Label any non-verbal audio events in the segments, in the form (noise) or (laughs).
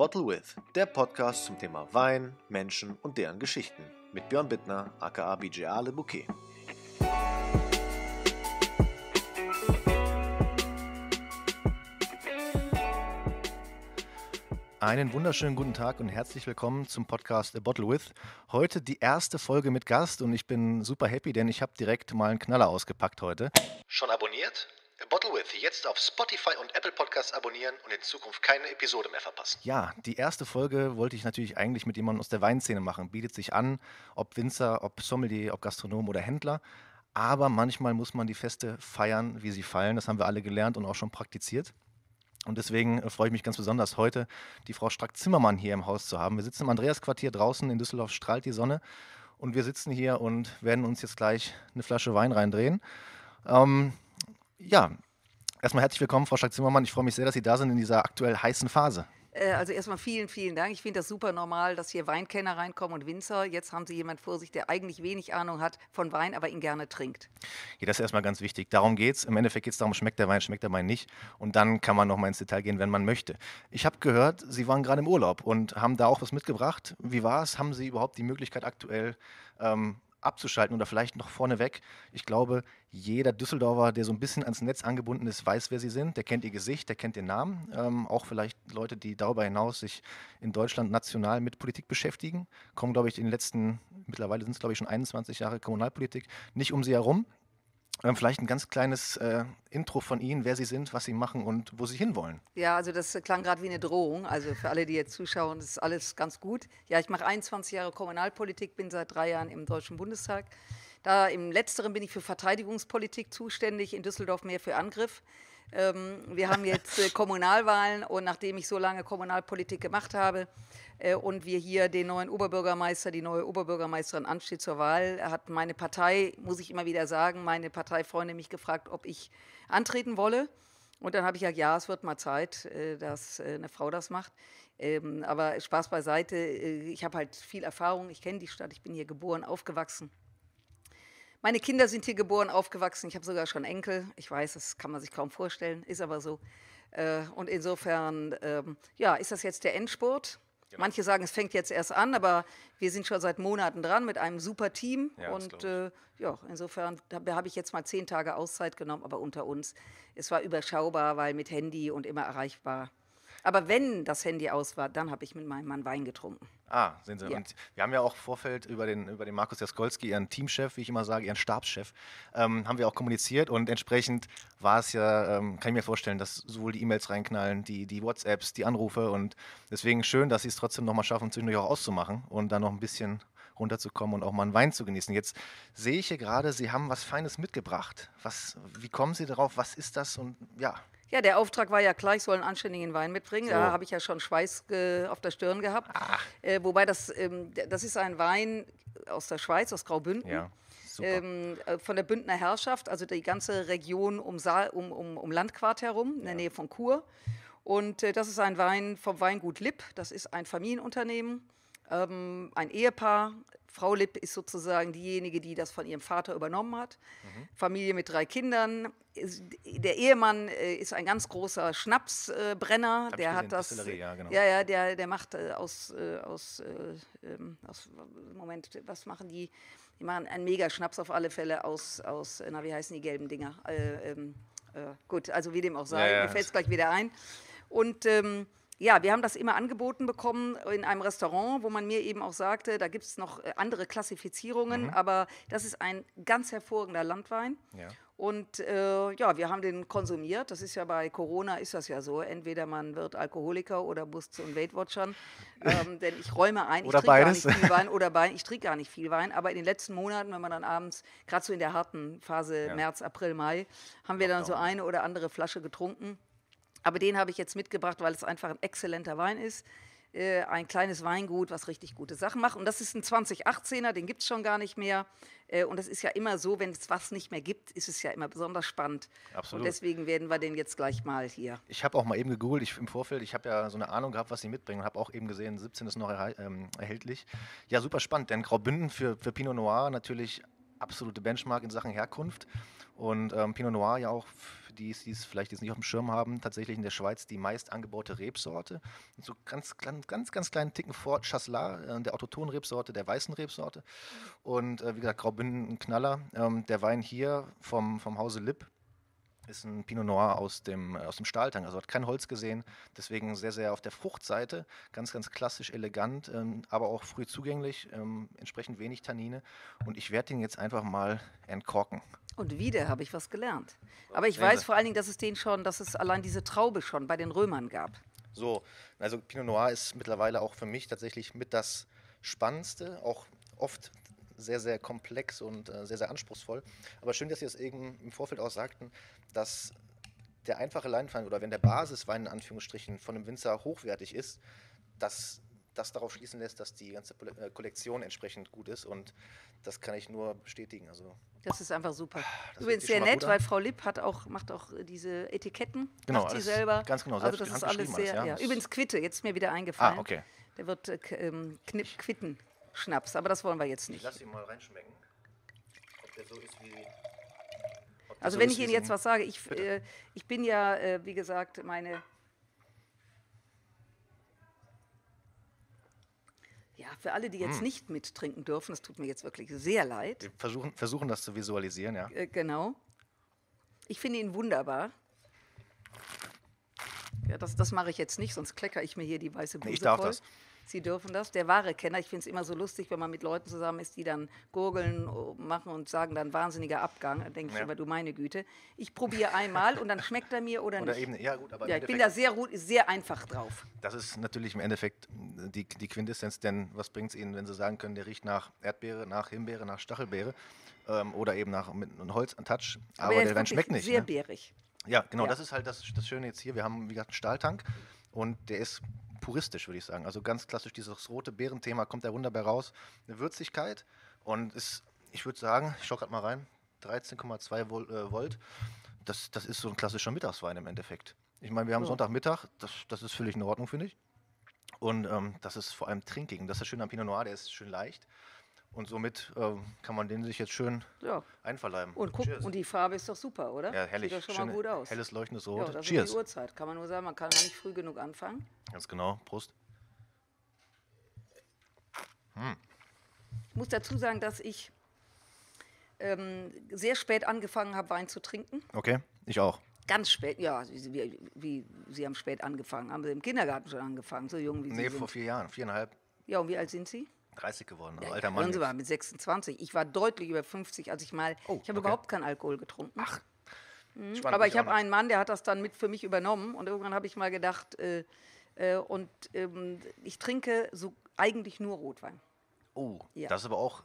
Bottle With, der Podcast zum Thema Wein, Menschen und deren Geschichten mit Björn Bittner, aka BJA Le Bouquet. Einen wunderschönen guten Tag und herzlich willkommen zum Podcast A Bottle With. Heute die erste Folge mit Gast und ich bin super happy, denn ich habe direkt mal einen Knaller ausgepackt heute. Schon abonniert? Bottle With jetzt auf Spotify und Apple Podcasts abonnieren und in Zukunft keine Episode mehr verpassen. Ja, die erste Folge wollte ich natürlich eigentlich mit jemandem aus der Weinszene machen. Bietet sich an, ob Winzer, ob Sommelier, ob Gastronom oder Händler. Aber manchmal muss man die Feste feiern, wie sie fallen. Das haben wir alle gelernt und auch schon praktiziert. Und deswegen äh, freue ich mich ganz besonders, heute die Frau Strack-Zimmermann hier im Haus zu haben. Wir sitzen im Andreas-Quartier draußen in Düsseldorf, strahlt die Sonne. Und wir sitzen hier und werden uns jetzt gleich eine Flasche Wein reindrehen. Ähm, ja, erstmal herzlich willkommen, Frau schack zimmermann Ich freue mich sehr, dass Sie da sind in dieser aktuell heißen Phase. Äh, also erstmal vielen, vielen Dank. Ich finde das super normal, dass hier Weinkenner reinkommen und Winzer. Jetzt haben Sie jemanden vor sich, der eigentlich wenig Ahnung hat von Wein, aber ihn gerne trinkt. Ja, das ist erstmal ganz wichtig. Darum geht es. Im Endeffekt geht es darum, schmeckt der Wein, schmeckt der Wein nicht. Und dann kann man nochmal ins Detail gehen, wenn man möchte. Ich habe gehört, Sie waren gerade im Urlaub und haben da auch was mitgebracht. Wie war es? Haben Sie überhaupt die Möglichkeit aktuell ähm, abzuschalten oder vielleicht noch vorneweg. Ich glaube, jeder Düsseldorfer, der so ein bisschen ans Netz angebunden ist, weiß, wer sie sind. Der kennt ihr Gesicht, der kennt den Namen. Ähm, auch vielleicht Leute, die darüber hinaus sich in Deutschland national mit Politik beschäftigen, kommen, glaube ich, in den letzten, mittlerweile sind es, glaube ich, schon 21 Jahre Kommunalpolitik, nicht um sie herum. Ähm, vielleicht ein ganz kleines äh, Intro von Ihnen, wer Sie sind, was Sie machen und wo Sie hinwollen. Ja, also das äh, klang gerade wie eine Drohung. Also für alle, die jetzt zuschauen, ist alles ganz gut. Ja, ich mache 21 Jahre Kommunalpolitik, bin seit drei Jahren im Deutschen Bundestag. Da im Letzteren bin ich für Verteidigungspolitik zuständig, in Düsseldorf mehr für Angriff. Ähm, wir haben jetzt äh, Kommunalwahlen und nachdem ich so lange Kommunalpolitik gemacht habe äh, und wir hier den neuen Oberbürgermeister, die neue Oberbürgermeisterin ansteht zur Wahl, hat meine Partei, muss ich immer wieder sagen, meine Parteifreunde mich gefragt, ob ich antreten wolle. Und dann habe ich gesagt, ja, es wird mal Zeit, äh, dass äh, eine Frau das macht. Ähm, aber Spaß beiseite, äh, ich habe halt viel Erfahrung, ich kenne die Stadt, ich bin hier geboren, aufgewachsen. Meine Kinder sind hier geboren, aufgewachsen. Ich habe sogar schon Enkel. Ich weiß, das kann man sich kaum vorstellen, ist aber so. Äh, und insofern, ähm, ja, ist das jetzt der Endspurt? Genau. Manche sagen, es fängt jetzt erst an, aber wir sind schon seit Monaten dran mit einem super Team. Ja, und äh, ja, insofern habe ich jetzt mal zehn Tage Auszeit genommen, aber unter uns. Es war überschaubar, weil mit Handy und immer erreichbar. Aber wenn das Handy aus war, dann habe ich mit meinem Mann Wein getrunken. Ah, sehen Sie. Ja. Und wir haben ja auch Vorfeld über den, über den Markus Jaskolski, Ihren Teamchef, wie ich immer sage, Ihren Stabschef, ähm, haben wir auch kommuniziert und entsprechend war es ja, ähm, kann ich mir vorstellen, dass sowohl die E-Mails reinknallen, die, die WhatsApps, die Anrufe und deswegen schön, dass Sie es trotzdem nochmal schaffen, zwischendurch auch auszumachen und dann noch ein bisschen runterzukommen und auch mal einen Wein zu genießen. Jetzt sehe ich hier gerade, Sie haben was Feines mitgebracht. Was, wie kommen Sie darauf? Was ist das? Und ja. Ja, der Auftrag war ja klar, ich soll einen anständigen Wein mitbringen. So. Da habe ich ja schon Schweiß äh, auf der Stirn gehabt. Äh, wobei das, ähm, das ist ein Wein aus der Schweiz, aus Graubünden. Ja. Ähm, äh, von der Bündner Herrschaft, also die ganze Region um, Saal, um, um, um Landquart herum, in der ja. Nähe von Chur. Und äh, das ist ein Wein vom Weingut Lipp. Das ist ein Familienunternehmen. Ähm, ein Ehepaar, Frau Lipp ist sozusagen diejenige, die das von ihrem Vater übernommen hat. Mhm. Familie mit drei Kindern. Der Ehemann äh, ist ein ganz großer Schnapsbrenner. Äh, der hat das. Ja, genau. ja, ja, der, der macht äh, aus, äh, aus, ähm, aus, Moment, was machen die? Die machen einen Mega-Schnaps auf alle Fälle aus, aus, na, wie heißen die gelben Dinger? Ähm, gut, also wie dem auch sei, ja, ja. mir fällt es gleich wieder ein. Und ähm, ja, wir haben das immer angeboten bekommen in einem Restaurant, wo man mir eben auch sagte, da gibt es noch äh, andere Klassifizierungen, mhm. aber das ist ein ganz hervorragender Landwein. Ja. Und äh, ja, wir haben den konsumiert. Das ist ja bei Corona ist das ja so. Entweder man wird Alkoholiker oder muss zu den Weight Watchern. Ähm, denn ich räume ein, ich trinke gar nicht viel Wein oder Wein. Ich trinke gar nicht viel Wein. Aber in den letzten Monaten, wenn man dann abends, gerade so in der harten Phase ja. März, April, Mai, haben wir dann so eine oder andere Flasche getrunken. Aber den habe ich jetzt mitgebracht, weil es einfach ein exzellenter Wein ist. Äh, ein kleines Weingut, was richtig gute Sachen macht. Und das ist ein 2018er, den gibt es schon gar nicht mehr. Äh, und das ist ja immer so, wenn es was nicht mehr gibt, ist es ja immer besonders spannend. Absolut. Und deswegen werden wir den jetzt gleich mal hier. Ich habe auch mal eben gegoogelt ich, im Vorfeld. Ich habe ja so eine Ahnung gehabt, was sie mitbringen. Und habe auch eben gesehen, 17 ist noch ähm, erhältlich. Ja, super spannend, denn Graubünden für, für Pinot Noir natürlich absolute Benchmark in Sachen Herkunft. Und ähm, Pinot Noir ja auch für für die, die es vielleicht jetzt nicht auf dem Schirm haben, tatsächlich in der Schweiz die meist angebaute Rebsorte. so ganz, ganz, ganz, ganz kleinen Ticken vor Chasselas, äh, der autochthonen Rebsorte, der weißen Rebsorte. Und äh, wie gesagt, Graubünden, ein Knaller. Ähm, der Wein hier vom, vom Hause Lipp ist ein Pinot Noir aus dem, äh, aus dem Stahltank, also hat kein Holz gesehen, deswegen sehr, sehr auf der Fruchtseite, ganz, ganz klassisch, elegant, ähm, aber auch früh zugänglich, ähm, entsprechend wenig Tannine und ich werde den jetzt einfach mal entkorken. Und wieder habe ich was gelernt. Aber ich weiß vor allen Dingen, dass es den schon, dass es allein diese Traube schon bei den Römern gab. So, also Pinot Noir ist mittlerweile auch für mich tatsächlich mit das Spannendste, auch oft sehr, sehr komplex und äh, sehr, sehr anspruchsvoll. Aber schön, dass Sie das eben im Vorfeld auch sagten, dass der einfache Leinwein oder wenn der Basiswein in Anführungsstrichen von einem Winzer hochwertig ist, dass das darauf schließen lässt, dass die ganze äh, Kollektion entsprechend gut ist und das kann ich nur bestätigen. Also das ist einfach super. Das Übrigens sehr nett, weil Frau Lipp hat auch, macht auch äh, diese Etiketten, genau, macht sie selber. Ganz genau, also das ist alles sehr. Alles, ja. Ja. Übrigens Quitte, jetzt ist mir wieder eingefallen. Ah, okay. Der wird äh, ähm, Quitten Schnaps, aber das wollen wir jetzt nicht. Ich lasse ihn mal reinschmecken. Ob der so ist wie also so wenn ich Ihnen jetzt was sage, ich, äh, ich bin ja, äh, wie gesagt, meine Ja, für alle, die jetzt hm. nicht mittrinken dürfen, das tut mir jetzt wirklich sehr leid. Wir versuchen, versuchen das zu visualisieren, ja. Äh, genau. Ich finde ihn wunderbar. Ja, das, das mache ich jetzt nicht, sonst kleckere ich mir hier die weiße Bluse nee, Ich darf voll. das. Sie dürfen das. Der wahre Kenner, ich finde es immer so lustig, wenn man mit Leuten zusammen ist, die dann gurgeln, äh, machen und sagen dann wahnsinniger Abgang. Dann denke ich ja. immer, du meine Güte. Ich probiere einmal und dann schmeckt er mir oder, oder nicht. Eben, ja, gut, aber ja, ich bin da sehr, sehr einfach drauf. Das ist natürlich im Endeffekt äh, die, die Quintessenz, denn was bringt es Ihnen, wenn Sie sagen können, der riecht nach Erdbeere, nach Himbeere, nach Stachelbeere ähm, oder eben nach mit einem Holz-Touch, äh, aber, aber der, der Wein schmeckt nicht. Sehr ne? beerig. Ja, genau, ja. das ist halt das, das Schöne jetzt hier. Wir haben, wie gesagt, einen Stahltank und der ist puristisch, würde ich sagen. Also ganz klassisch dieses rote beeren kommt da wunderbar raus. Eine Würzigkeit und ist, ich würde sagen, ich schau gerade mal rein, 13,2 äh, Volt. Das, das ist so ein klassischer Mittagswein im Endeffekt. Ich meine, wir haben ja. Sonntagmittag, das, das ist völlig in Ordnung, finde ich. Und ähm, das ist vor allem trinkig. das ist schön am Pinot Noir, der ist schön leicht. Und somit äh, kann man den sich jetzt schön ja. einverleiben. Und, guck, und die Farbe ist doch super, oder? Ja, herrlich. Sieht doch schon Schöne, mal gut aus. Helles, leuchtendes Rot. Ja, das Cheers. ist die Uhrzeit. Kann man nur sagen, man kann nicht früh genug anfangen. Ganz genau. Prost. Hm. Ich muss dazu sagen, dass ich ähm, sehr spät angefangen habe, Wein zu trinken. Okay, ich auch. Ganz spät, ja, wie, wie Sie haben spät angefangen. Haben Sie im Kindergarten schon angefangen, so jung wie Sie nee, sind? Nee, vor vier Jahren, viereinhalb. Ja, und wie alt sind Sie? 30 geworden, also ja, alter Mann. Hören Sie mal, mit 26. Ich war deutlich über 50, als ich mal. Oh, ich habe okay. überhaupt keinen Alkohol getrunken. Ach. Mhm, aber ich habe einen Mann, der hat das dann mit für mich übernommen und irgendwann habe ich mal gedacht, äh, äh, und ähm, ich trinke so eigentlich nur Rotwein. Oh, ja. das ist aber auch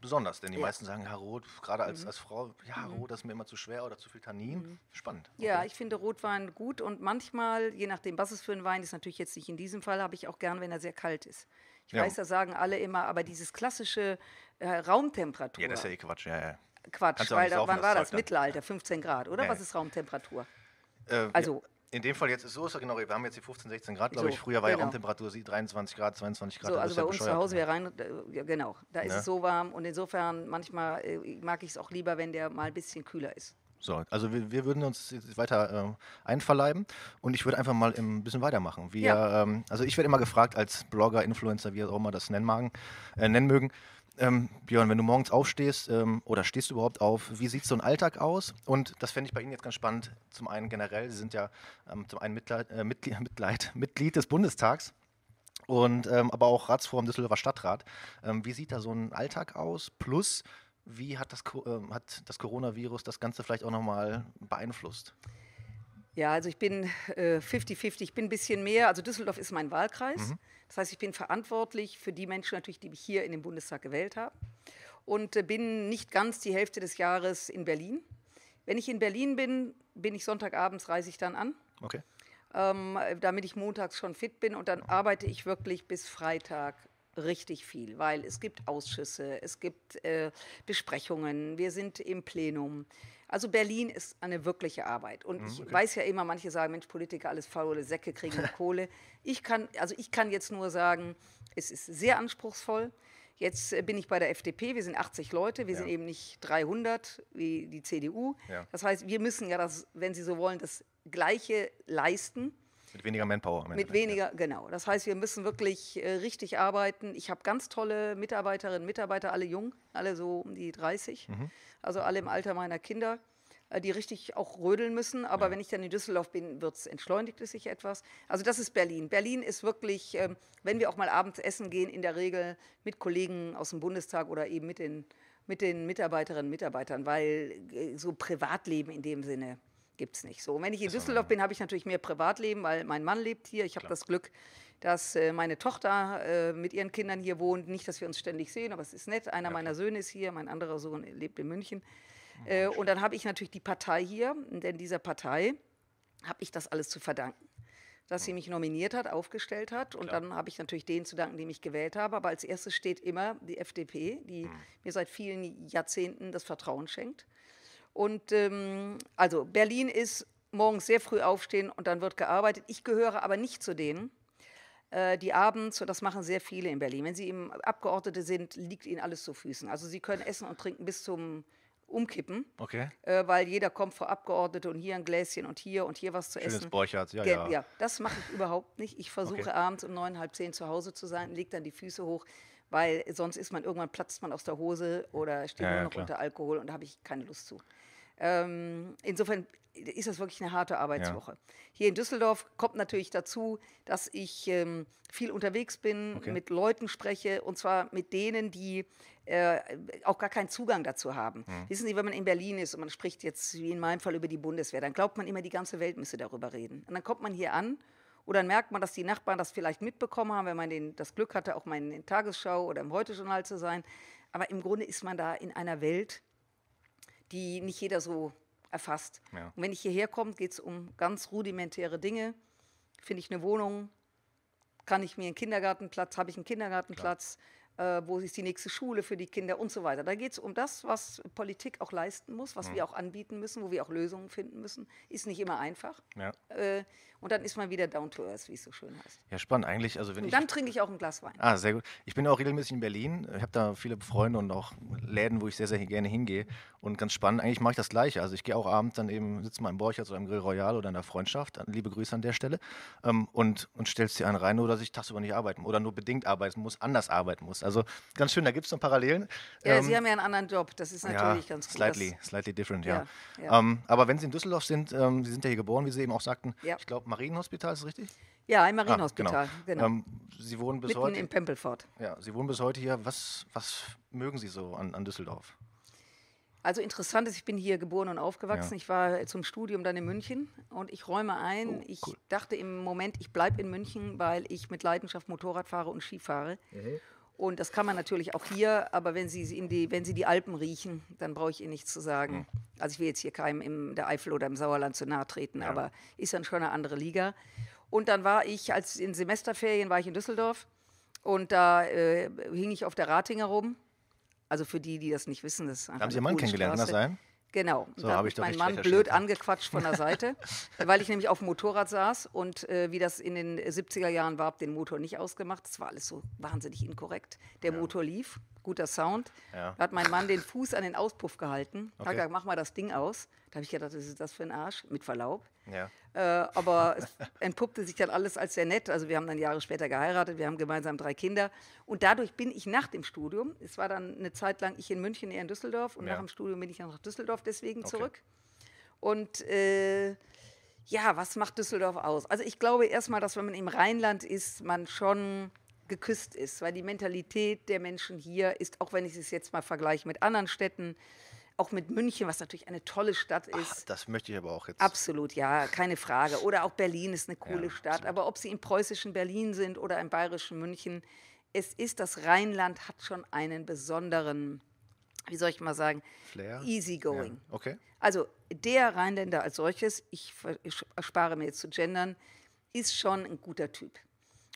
besonders, denn die ja. meisten sagen, ja, Rot, gerade als, mhm. als Frau, ja, mhm. Rot ist mir immer zu schwer oder zu viel Tannin. Mhm. Spannend. Okay. Ja, ich finde Rotwein gut und manchmal, je nachdem, was es für ein Wein ist, natürlich jetzt nicht in diesem Fall, habe ich auch gern, wenn er sehr kalt ist. Ich ja. weiß, da sagen alle immer, aber dieses klassische äh, Raumtemperatur. Ja, das ist ja eh Quatsch. Ja, ja. Quatsch, Kannst weil da, wann war das? Dann. Mittelalter, 15 Grad, oder? Nee. Was ist Raumtemperatur? Äh, also. In dem Fall jetzt ist so, ist ja genau, wir haben jetzt die 15, 16 Grad, glaube so, ich. Früher war genau. ja Raumtemperatur 23 Grad, 22 Grad. So, also bei ja uns zu Hause wäre ne? rein, ja, genau, da ist ne? es so warm und insofern manchmal äh, mag ich es auch lieber, wenn der mal ein bisschen kühler ist. So, also wir, wir, würden uns weiter äh, einverleiben und ich würde einfach mal ein bisschen weitermachen. Wir, ja. ähm, also ich werde immer gefragt als Blogger, Influencer, wie auch immer das nennen, magen, äh, nennen mögen. Ähm, Björn, wenn du morgens aufstehst ähm, oder stehst du überhaupt auf, wie sieht so ein Alltag aus? Und das fände ich bei Ihnen jetzt ganz spannend. Zum einen generell, Sie sind ja ähm, zum einen Mitleid, äh, Mitglied, (laughs) Mitglied, des Bundestags und ähm, aber auch Ratsforum Düsseldorfer Stadtrat. Ähm, wie sieht da so ein Alltag aus? Plus, wie hat das, äh, hat das Coronavirus das Ganze vielleicht auch nochmal beeinflusst? Ja, also ich bin 50-50, äh, ich bin ein bisschen mehr, also Düsseldorf ist mein Wahlkreis. Mhm. Das heißt, ich bin verantwortlich für die Menschen natürlich, die mich hier in den Bundestag gewählt haben und äh, bin nicht ganz die Hälfte des Jahres in Berlin. Wenn ich in Berlin bin, bin ich Sonntagabends, reise ich dann an, okay. ähm, äh, damit ich montags schon fit bin und dann arbeite ich wirklich bis Freitag richtig viel, weil es gibt Ausschüsse, es gibt äh, Besprechungen, wir sind im Plenum. Also Berlin ist eine wirkliche Arbeit. Und mhm, ich okay. weiß ja immer, manche sagen, Mensch, Politiker, alles faule Säcke kriegen (laughs) Kohle. Ich kann, also ich kann jetzt nur sagen, es ist sehr anspruchsvoll. Jetzt äh, bin ich bei der FDP, wir sind 80 Leute, wir ja. sind eben nicht 300 wie die CDU. Ja. Das heißt, wir müssen ja, das, wenn Sie so wollen, das Gleiche leisten mit weniger Manpower. mit weniger, genau. Das heißt, wir müssen wirklich äh, richtig arbeiten. Ich habe ganz tolle Mitarbeiterinnen, Mitarbeiter, alle jung, alle so um die 30, mhm. also alle im Alter meiner Kinder äh, die richtig auch rödeln müssen. Aber ja. wenn ich dann in Düsseldorf bin, wird's, entschleunigt es sich etwas. Also das ist Berlin. Berlin ist wirklich, ähm, wenn wir auch mal abends essen gehen, in der Regel mit Kollegen aus dem Bundestag oder eben mit den, mit den Mitarbeiterinnen und Mitarbeitern, weil äh, so Privatleben in dem Sinne gibt es nicht so. Wenn ich in Düsseldorf bin, habe ich natürlich mehr Privatleben, weil mein Mann lebt hier. Ich habe das Glück, dass äh, meine Tochter äh, mit ihren Kindern hier wohnt. Nicht, dass wir uns ständig sehen, aber es ist nett. Einer ja, meiner Söhne ist hier, mein anderer Sohn lebt in München. Oh, äh, und dann habe ich natürlich die Partei hier, denn dieser Partei habe ich das alles zu verdanken. Dass ja. sie hm. mich nominiert hat, aufgestellt hat. Und Klar. dann habe ich natürlich denen zu danken, die mich gewählt haben. Aber als erstes steht immer die FDP, die ja. Hm. mir seit vielen Jahrzehnten das Vertrauen schenkt. Und ähm, also Berlin ist morgens sehr früh aufstehen und dann wird gearbeitet. Ich gehöre aber nicht zu denen, äh, die abends, und das machen sehr viele in Berlin, wenn sie im Abgeordnete sind, liegt ihnen alles zu Füßen. Also sie können essen und trinken bis zum Umkippen, okay. äh, weil jeder kommt vor Abgeordnete und hier ein Gläschen und hier und hier was zu Schönes essen. Borchardt, ja, ja, ja. Das mache ich überhaupt nicht. Ich versuche okay. abends um neun, halb zehn zu Hause zu sein, lege dann die Füße hoch, weil sonst ist man irgendwann platzt man aus der Hose oder steht ja, nur noch klar. unter Alkohol und da habe ich keine Lust zu. Ähm, insofern ist das wirklich eine harte Arbeitswoche. Ja. Hier in Düsseldorf kommt natürlich dazu, dass ich ähm, viel unterwegs bin, okay. mit Leuten spreche und zwar mit denen, die äh, auch gar keinen Zugang dazu haben. Mhm. Wissen Sie, wenn man in Berlin ist und man spricht jetzt wie in meinem Fall über die Bundeswehr, dann glaubt man immer, die ganze Welt müsse darüber reden. Und dann kommt man hier an oder dann merkt man, dass die Nachbarn das vielleicht mitbekommen haben, wenn man den, das Glück hatte, auch mal in der Tagesschau oder im Heute-Journal zu sein. Aber im Grunde ist man da in einer Welt, die nicht jeder so erfasst. Ja. Und wenn ich hierher komme, geht es um ganz rudimentäre Dinge. Finde ich eine Wohnung? Kann ich mir einen Kindergartenplatz? Habe ich einen Kindergartenplatz? Äh, wo ist die nächste Schule für die Kinder und so weiter. Da geht es um das, was Politik auch leisten muss, was mhm. wir auch anbieten müssen, wo wir auch Lösungen finden müssen. Ist nicht immer einfach. Ja. Äh, und dann ist man wieder down to earth, wie es so schön heißt. Ja, spannend eigentlich. Also wenn und dann trinke ich auch ein Glas Wein. Ah, sehr gut. Ich bin auch regelmäßig in Berlin. Ich habe da viele Freunde und auch Läden, wo ich sehr, sehr gerne hingehe. Und ganz spannend, eigentlich mache ich das Gleiche. Also ich gehe auch abends dann eben, sitze mal im Borchert oder im Grill Royal oder in der Freundschaft. Liebe Grüße an der Stelle. Ähm, und, und stellst dir einen rein, nur dass ich tagsüber nicht arbeiten muss. oder nur bedingt arbeiten muss, anders arbeiten muss. Also ganz schön, da gibt es so Parallelen. Ja, ähm, Sie haben ja einen anderen Job. Das ist natürlich ja, ganz gut. Slightly, slightly different, ja. ja, ja. Ähm, aber wenn Sie in Düsseldorf sind, ähm, Sie sind ja hier geboren, wie Sie eben auch sagten. Ich glaube, Marienhospital, ist das richtig? Ja, ein ah, Marienhospital, ah, genau. genau. Ähm, Sie wohnen bis Mitten heute in Pempelfort. Ja, Sie wohnen bis heute hier. Was, was mögen Sie so an, an Düsseldorf? Also interessant ist, ich bin hier geboren und aufgewachsen. Ja. Ich war zum Studium dann in München und ich räume ein, oh, ich dachte im Moment, ich bleibe in München, weil ich mit Leidenschaft Motorrad fahre und Ski fahre. Mhm. Und das kann man natürlich auch hier, aber wenn Sie, die, wenn Sie die Alpen riechen, dann brauche ich Ihnen nichts zu sagen. Mhm. Also ich will jetzt hier keinem in der Eifel oder im Sauerland zu nahe treten, ja. aber ist dann schon eine andere Liga. Und dann war ich, als in Semesterferien war ich in Düsseldorf und da äh, hing ich auf der Ratinger rum. Also für die, die das nicht wissen, das ist einfach Haben Sie einen Mann kennengelernt, kann das sein? Genau. So, da habe ich meinen Mann blöd angequatscht von der Seite, (laughs) weil ich nämlich auf dem Motorrad saß und äh, wie das in den 70er Jahren war, habe den Motor nicht ausgemacht. Das war alles so wahnsinnig inkorrekt. Der ja. Motor lief, guter Sound. Ja. Da hat mein Mann den Fuß an den Auspuff gehalten. Okay. Hat gesagt, mach mal das Ding aus. Da habe ich gedacht, was ist das für ein Arsch? Mit Verlaub. Ja. Äh, aber (laughs) es entpuppte sich dann alles als sehr nett. Also wir haben dann Jahre später geheiratet, wir haben gemeinsam drei Kinder. Und dadurch bin ich nach dem Studium, es war dann eine Zeit lang ich in München, er in Düsseldorf. Und ja. nach dem Studium bin ich dann nach Düsseldorf deswegen okay. zurück. Und äh, ja, was macht Düsseldorf aus? Also ich glaube erstmal, dass wenn man im Rheinland ist, man schon geküsst ist, weil die Mentalität der Menschen hier ist, auch wenn ich es jetzt mal vergleiche mit anderen Städten, auch mit München, was natürlich eine tolle Stadt ist. Ach, das möchte ich aber auch jetzt. Absolut, ja, keine Frage. Oder auch Berlin ist eine coole ja, Stadt. Absolut. Aber ob sie im preußischen Berlin sind oder im bayerischen München, es ist, das Rheinland hat schon einen besonderen, wie soll ich mal sagen, Flair? easygoing. Ja. Okay. Also der Rheinländer als solches, ich erspare mir jetzt zu gendern, ist schon ein guter Typ.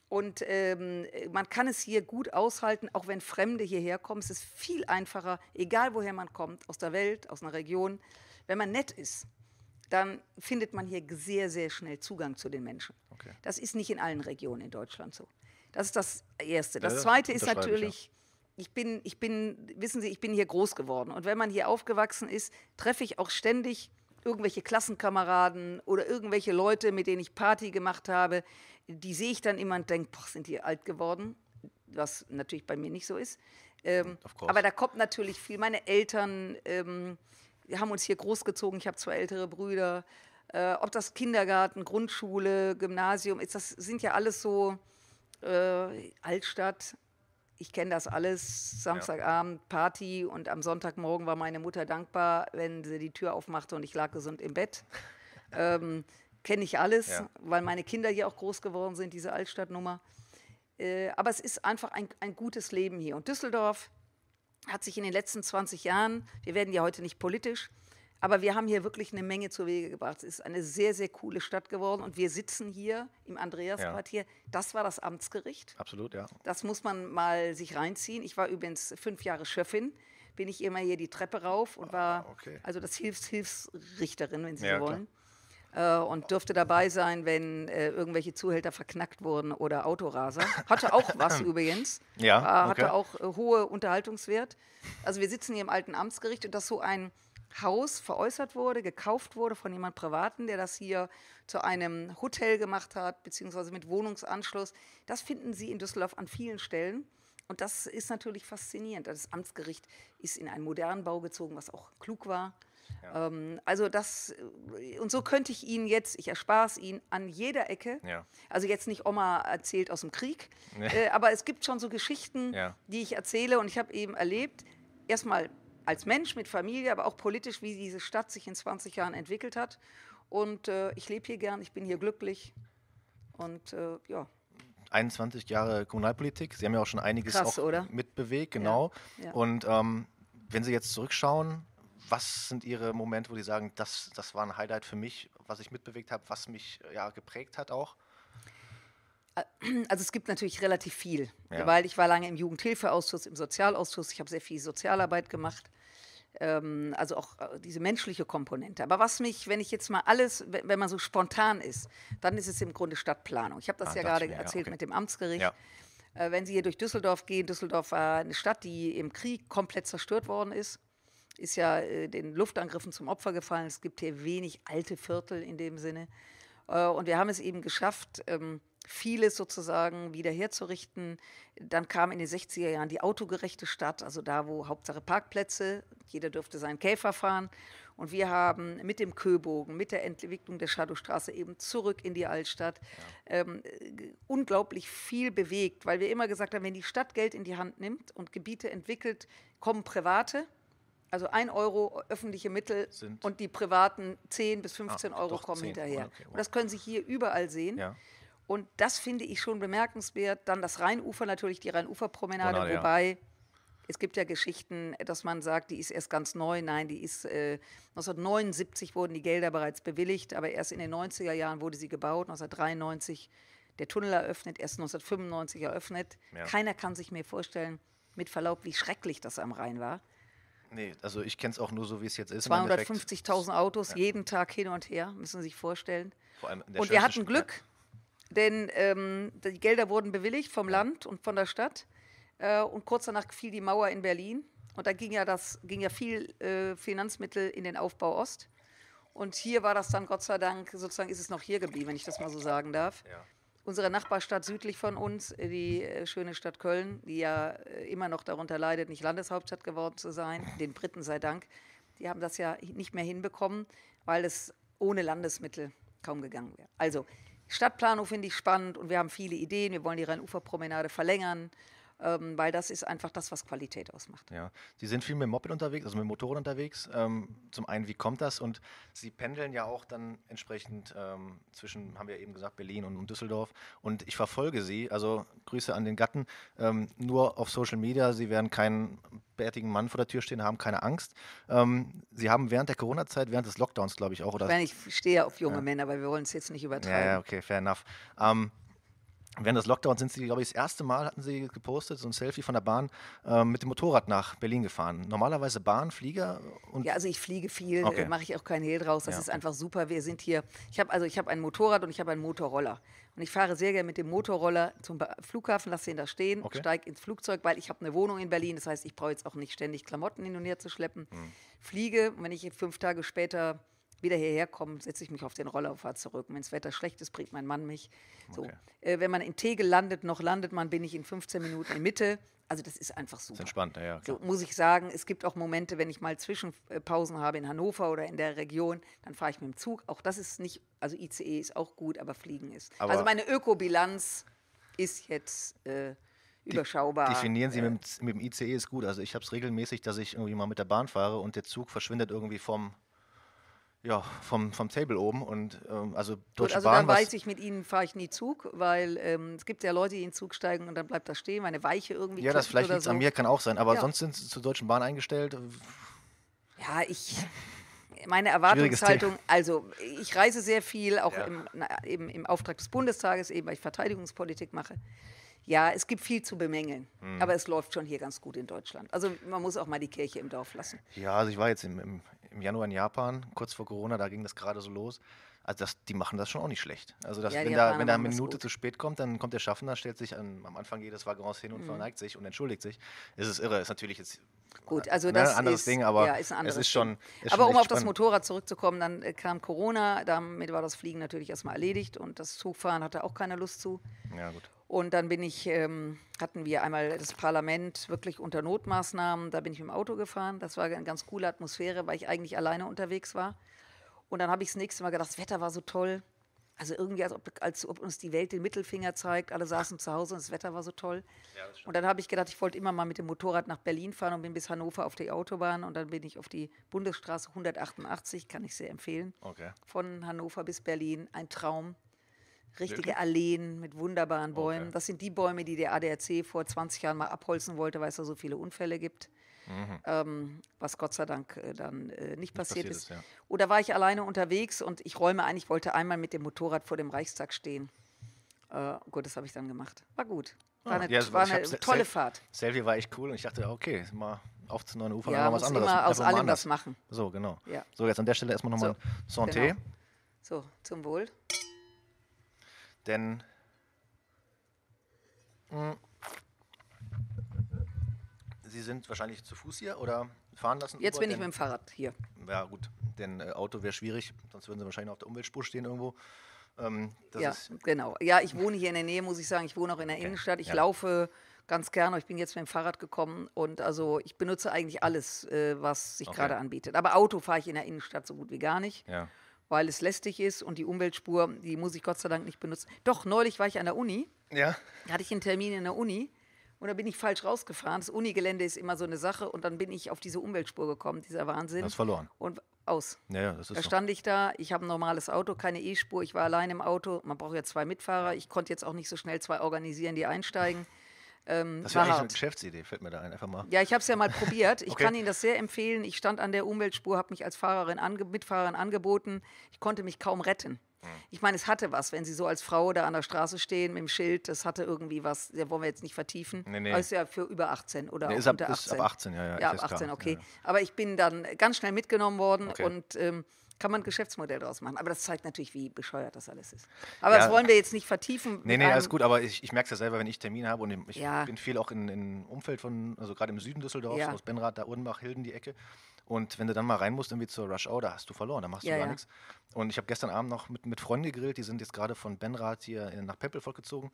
Und ähm, man kann es hier gut aushalten, auch wenn Fremde hierher kommen. Es ist viel einfacher, egal woher man kommt, aus der Welt, aus einer Region. Wenn man nett ist, dann findet man hier sehr, sehr schnell Zugang zu den Menschen. Okay. Das ist nicht in allen Regionen in Deutschland so. Das ist das Erste. Das ja, Zweite ist natürlich, ich, ja. ich, bin, ich bin, wissen Sie, ich bin hier groß geworden. Und wenn man hier aufgewachsen ist, treffe ich auch ständig irgendwelche Klassenkameraden oder irgendwelche Leute, mit denen ich Party gemacht habe, die sehe ich dann immer und denke, boah, sind die alt geworden, was natürlich bei mir nicht so ist. Ähm, aber da kommt natürlich viel. Meine Eltern ähm, haben uns hier großgezogen. Ich habe zwei ältere Brüder. Äh, ob das Kindergarten, Grundschule, Gymnasium ist, das sind ja alles so äh, Altstadt. Ich kenne das alles. Samstagabend Party und am Sonntagmorgen war meine Mutter dankbar, wenn sie die Tür aufmachte und ich lag gesund im Bett. (laughs) ähm, kenne ich alles, ja. weil meine Kinder hier auch groß geworden sind, diese Altstadtnummer. Äh, aber es ist einfach ein, ein gutes Leben hier. Und Düsseldorf hat sich in den letzten 20 Jahren, wir werden ja heute nicht politisch, aber wir haben hier wirklich eine Menge zu Wege gebracht. Es ist eine sehr, sehr coole Stadt geworden und wir sitzen hier im Andreasquartier. Ja. Das war das Amtsgericht. Absolut, ja. Das muss man mal sich reinziehen. Ich war übrigens fünf Jahre Schöffin, bin ich immer hier die Treppe rauf und ah, war ah, okay. also das Hilfs Hilfsrichterin, wenn Sie ja, so wollen. Klar. Äh, und dürfte dabei sein, wenn äh, irgendwelche Zuhälter verknackt wurden oder Autoraser. Hatte auch was (laughs) übrigens. Ja. War, äh, hatte okay. auch äh, hohe Unterhaltungswert. Also wir sitzen hier im alten Amtsgericht und dass so ein Haus veräußert wurde, gekauft wurde von jemand Privaten, der das hier zu einem Hotel gemacht hat, beziehungsweise mit Wohnungsanschluss. Das finden Sie in Düsseldorf an vielen Stellen. Und das ist natürlich faszinierend. Das Amtsgericht ist in einen modernen Bau gezogen, was auch klug war. Ja. Ähm, also das, äh, und so könnte ich Ihnen jetzt, ich erspare es Ihnen, an jeder Ecke, ja. also jetzt nicht Oma erzählt aus dem Krieg, ja. äh, aber es gibt schon so Geschichten, die ich erzähle und ich habe eben erlebt, erstmal als Mensch mit Familie, aber auch politisch, wie diese Stadt sich in 20 Jahren entwickelt hat. Und äh, ich lebe hier gern, ich bin hier glücklich und äh, ja. 21 Jahre Kommunalpolitik. Sie haben ja auch schon einiges Krass, auch mitbewegt, genau. Ja, ja. Und ähm, wenn Sie jetzt zurückschauen, was sind Ihre Momente, wo Sie sagen, das, das war ein Highlight für mich, was ich mitbewegt habe, was mich ja geprägt hat auch? Äh, (clears throat) also es gibt natürlich relativ viel, ja. weil ich war lange im Jugendhilfeausschuss, im Sozialausschuss, ich habe sehr viel Sozialarbeit gemacht, ähm, also auch äh, diese menschliche Komponente. Aber was mich, wenn ich jetzt mal alles, wenn man so spontan ist, dann ist es im Grunde Stadtplanung. Ich habe das ah, ja gerade erzählt okay. mit dem Amtsgericht. Ja äh, wenn Sie hier durch Düsseldorf gehen, Düsseldorf war eine Stadt, die im Krieg komplett zerstört worden ist ist ja äh, den Luftangriffen zum Opfer gefallen. Es gibt hier wenig alte Viertel in dem Sinne. Äh, und wir haben es eben geschafft, ähm, vieles sozusagen wiederherzurichten. Dann kam in den 60er Jahren die autogerechte Stadt, also da, wo Hauptsache Parkplätze, jeder dürfte seinen Käfer fahren. Und wir haben mit dem Köbogen, mit der Entwicklung der Shadowstraße eben zurück in die Altstadt ja. ähm, unglaublich viel bewegt, weil wir immer gesagt haben, wenn die Stadt Geld in die Hand nimmt und Gebiete entwickelt, kommen Private also ein Euro öffentliche Mittel Sind und die privaten 10 bis 15 ah, Euro kommen 10. hinterher. Okay, wow. Und das können Sie hier überall sehen. Ja. Und das finde ich schon bemerkenswert. Dann das Rheinufer natürlich, die Rheinuferpromenade, Promenade, wobei ja. es gibt ja Geschichten, dass man sagt, die ist erst ganz neu. Nein, die ist äh, 1979 wurden die Gelder bereits bewilligt, aber erst in den 90er Jahren wurde sie gebaut, 1993 der Tunnel eröffnet, erst 1995 eröffnet. Ja. Keiner kann sich mehr vorstellen, mit Verlaub, wie schrecklich das am Rhein war. Nee, also ich kenne es auch nur so, wie es jetzt ist. 250.000 Autos ja. jeden Tag hin und her, müssen Sie sich vorstellen. Vor allem in der und wir hatten Glück, denn ähm, die Gelder wurden bewilligt vom Land und von der Stadt. Äh, und kurz danach fiel die Mauer in Berlin. Und da ging ja, das, ging ja viel äh, Finanzmittel in den Aufbau Ost. Und hier war das dann, Gott sei Dank, sozusagen ist es noch hier geblieben, wenn ich das mal so sagen darf. Ja unsere Nachbarstadt südlich von uns, die äh, schöne Stadt Köln, die ja äh, immer noch darunter leidet, nicht Landeshauptstadt geworden zu sein, den Briten sei Dank, die haben das ja nicht mehr hinbekommen, weil es ohne Landesmittel kaum gegangen wäre. Also Stadtplanung finde ich spannend und wir haben viele Ideen. Wir wollen die Rheinuferpromenade verlängern ähm, weil das ist einfach das, was Qualität ausmacht. Ja, Sie sind viel mit dem Moped unterwegs, also mit Motoren unterwegs. Ähm, zum einen, wie kommt das? Und Sie pendeln ja auch dann entsprechend ähm, zwischen, haben wir eben gesagt, Berlin und Düsseldorf. Und ich verfolge Sie, also Grüße an den Gatten, ähm, nur auf Social Media. Sie werden keinen bärtigen Mann vor der Tür stehen, haben keine Angst. Ähm, sie haben während der Corona-Zeit, während des Lockdowns, glaube ich, auch, oder? Ich, meine, ich stehe auf junge ja. Männer, aber wir wollen es jetzt nicht übertreiben. Ja, okay, fair enough. Ähm, während des Lockdowns sind sie, glaube ich, das erste Mal hatten sie gepostet, so ein Selfie von der Bahn äh, mit dem Motorrad nach Berlin gefahren. Normalerweise Bahn, Flieger und. Ja, also ich fliege viel, okay. Äh, mache ich auch keinen Hehl draus. Das ja. ist einfach super. Wir sind hier. Ich habe also ich habe ein Motorrad und ich habe einen Motorroller. Und ich fahre sehr gerne mit dem Motorroller zum Flughafen, lasse ihn da stehen, okay. steige ins Flugzeug, weil ich habe eine Wohnung in Berlin. Das heißt, ich brauche jetzt auch nicht ständig Klamotten hin und her zu schleppen. Mhm. Fliege, wenn ich fünf Tage später wieder hierher komme, setze ich mich auf den Roller zurück. Wenn das Wetter schlecht ist, bringt mein Mann mich. So. Okay. Äh, wenn man in Tegel landet, noch landet man, bin ich in 15 Minuten in Mitte. Also das ist einfach super. Das ist entspannt, ja. So muss ich sagen, es gibt auch Momente, wenn ich mal Zwischenpausen habe in Hannover oder in der Region, dann fahre ich mit dem Zug. Auch das ist nicht, also ICE ist auch gut, aber Fliegen ist. Aber also meine Ökobilanz ist jetzt äh, überschaubar. Definieren Sie äh, mit, dem, mit dem ICE ist gut. Also ich habe es regelmäßig, dass ich irgendwie mal mit der Bahn fahre und der Zug verschwindet irgendwie vom ja, vom, vom Table oben und ähm, also Deutsche also Bahn. Also da weiß ich, mit ihnen fahre ich nie Zug, weil ähm, es gibt ja Leute, die in den Zug steigen und dann bleibt das stehen, meine Weiche irgendwie. Ja, das vielleicht liegt so. an mir, kann auch sein, aber ja. sonst sind sie zur Deutschen Bahn eingestellt. Äh, ja, ich, meine Erwartungshaltung, also ich reise sehr viel, auch ja. im, na, eben im Auftrag des Bundestages, eben weil ich Verteidigungspolitik mache. Ja, es gibt viel zu bemängeln, hm. aber es läuft schon hier ganz gut in Deutschland. Also man muss auch mal die Kirche im Dorf lassen. Ja, also ich war jetzt im, im, im Januar in Japan, kurz vor Corona, da ging das gerade so los. Also das, die machen das schon auch nicht schlecht. Also das, ja, wenn, da, wenn da eine Minute zu spät kommt, dann kommt der Schaffner, stellt sich an, am Anfang jedes Waggons hin und mhm. verneigt sich und entschuldigt sich. Es ist irre, ist natürlich jetzt Gut, äh, also ne, das anderes ist, Ding, aber ja, ist ein anderes es ist schon. Ist aber schon um auf spannend. das Motorrad zurückzukommen, dann äh, kam Corona, damit war das Fliegen natürlich erstmal erledigt und das Zugfahren hatte auch keine Lust zu. Ja, gut. Und dann bin ich, ähm, hatten wir einmal das Parlament wirklich unter Notmaßnahmen. Da bin ich mit dem Auto gefahren. Das war eine ganz coole Atmosphäre, weil ich eigentlich alleine unterwegs war. Und dann habe ich das nächste Mal gedacht, das Wetter war so toll. Also irgendwie, als ob, als ob uns die Welt den Mittelfinger zeigt. Alle saßen zu Hause und das Wetter war so toll. Ja, und dann habe ich gedacht, ich wollte immer mal mit dem Motorrad nach Berlin fahren und bin bis Hannover auf die Autobahn. Und dann bin ich auf die Bundesstraße 188, kann ich sehr empfehlen. Okay. Von Hannover bis Berlin, ein Traum richtige Wirklich? Alleen mit wunderbaren Bäumen. Okay. Das sind die Bäume, die der ADAC vor 20 Jahren mal abholzen wollte, weil es da so viele Unfälle gibt. Mhm. Ähm, was Gott sei Dank äh, dann äh, nicht, nicht, passiert, ist. ist ja. Oder war ich alleine unterwegs und ich räume ein, ich wollte einmal mit dem Motorrad vor dem Reichstag stehen. Äh, gut, das habe ich dann gemacht. War gut. War ah. eine, ja, war eine tolle Sel Fahrt. Selfie war echt cool und ich dachte, okay, mal auf zu neuen Ufern, ja, was anderes. Immer aus allem was machen. So, genau. Ja. So, jetzt an der Stelle erstmal nochmal so, Santé. Genau. So, zum Wohl. Denn hm, Sie sind wahrscheinlich zu Fuß hier oder fahren lassen? Jetzt über, bin ich mit dem Fahrrad hier. Ja, gut, denn äh, Auto wäre schwierig, sonst würden Sie wahrscheinlich auf der Umweltspur stehen irgendwo. Ähm, ja, genau. Ja, ich wohne hier in der Nähe, muss ich sagen. Ich wohne auch in der okay. Innenstadt. Ich ja. laufe ganz gerne. Ich bin jetzt mit dem Fahrrad gekommen und also ich benutze eigentlich alles, äh, was sich okay. gerade anbietet. Aber Auto fahre ich in der Innenstadt so gut wie gar nicht. Ja weil es lästig ist und die Umweltspur, die muss ich Gott sei Dank nicht benutzen. Doch, neulich war ich an der Uni. Ja. Da hatte ich einen Termin in der Uni und da bin ich falsch rausgefahren. Das Unigelände ist immer so eine Sache und dann bin ich auf diese Umweltspur gekommen, dieser Wahnsinn. Hast verloren. Und aus. Ja, ja, das ist da stand ich da, ich habe ein normales Auto, keine E-Spur, ich war allein im Auto. Man braucht ja zwei Mitfahrer. Ich konnte jetzt auch nicht so schnell zwei organisieren, die einsteigen. Ähm, das wäre eigentlich eine Geschäftsidee, fällt mir da ein, einfach mal. Ja, ich habe es ja mal probiert. Ich (laughs) okay. kann Ihnen das sehr empfehlen. Ich stand an der Umweltspur, habe mich als Fahrerin ange Mitfahrerin angeboten. Ich konnte mich kaum retten. Hm. Ich meine, es hatte was, wenn Sie so als Frau da an der Straße stehen mit dem Schild, das hatte irgendwie was, da wollen wir jetzt nicht vertiefen. Nee, nee. Aber ist ja für über 18 oder nee, ist ab, unter 18. Ist ab 18, ja, ja. Ja, ab 18, klar. okay. Ja, ja. Aber ich bin dann ganz schnell mitgenommen worden okay. und ähm, kann man ein Geschäftsmodell draus machen. Aber das zeigt natürlich, wie bescheuert das alles ist. Aber ja. das wollen wir jetzt nicht vertiefen. Nee, nee, alles gut, aber ich, ich merke es ja selber, wenn ich Termine habe und ich ja. bin viel auch in, in Umfeld von, also gerade im Süden Düsseldorfs, ja. aus Benrath, da Urdenbach, Hilden, die Ecke. Und wenn du dann mal rein musst, irgendwie zur Rush Hour, da hast du verloren, da machst du gar nichts. Und ich habe gestern Abend noch mit, mit Freunden gegrillt, die sind jetzt gerade von Benrath hier nach Peppelfolk gezogen.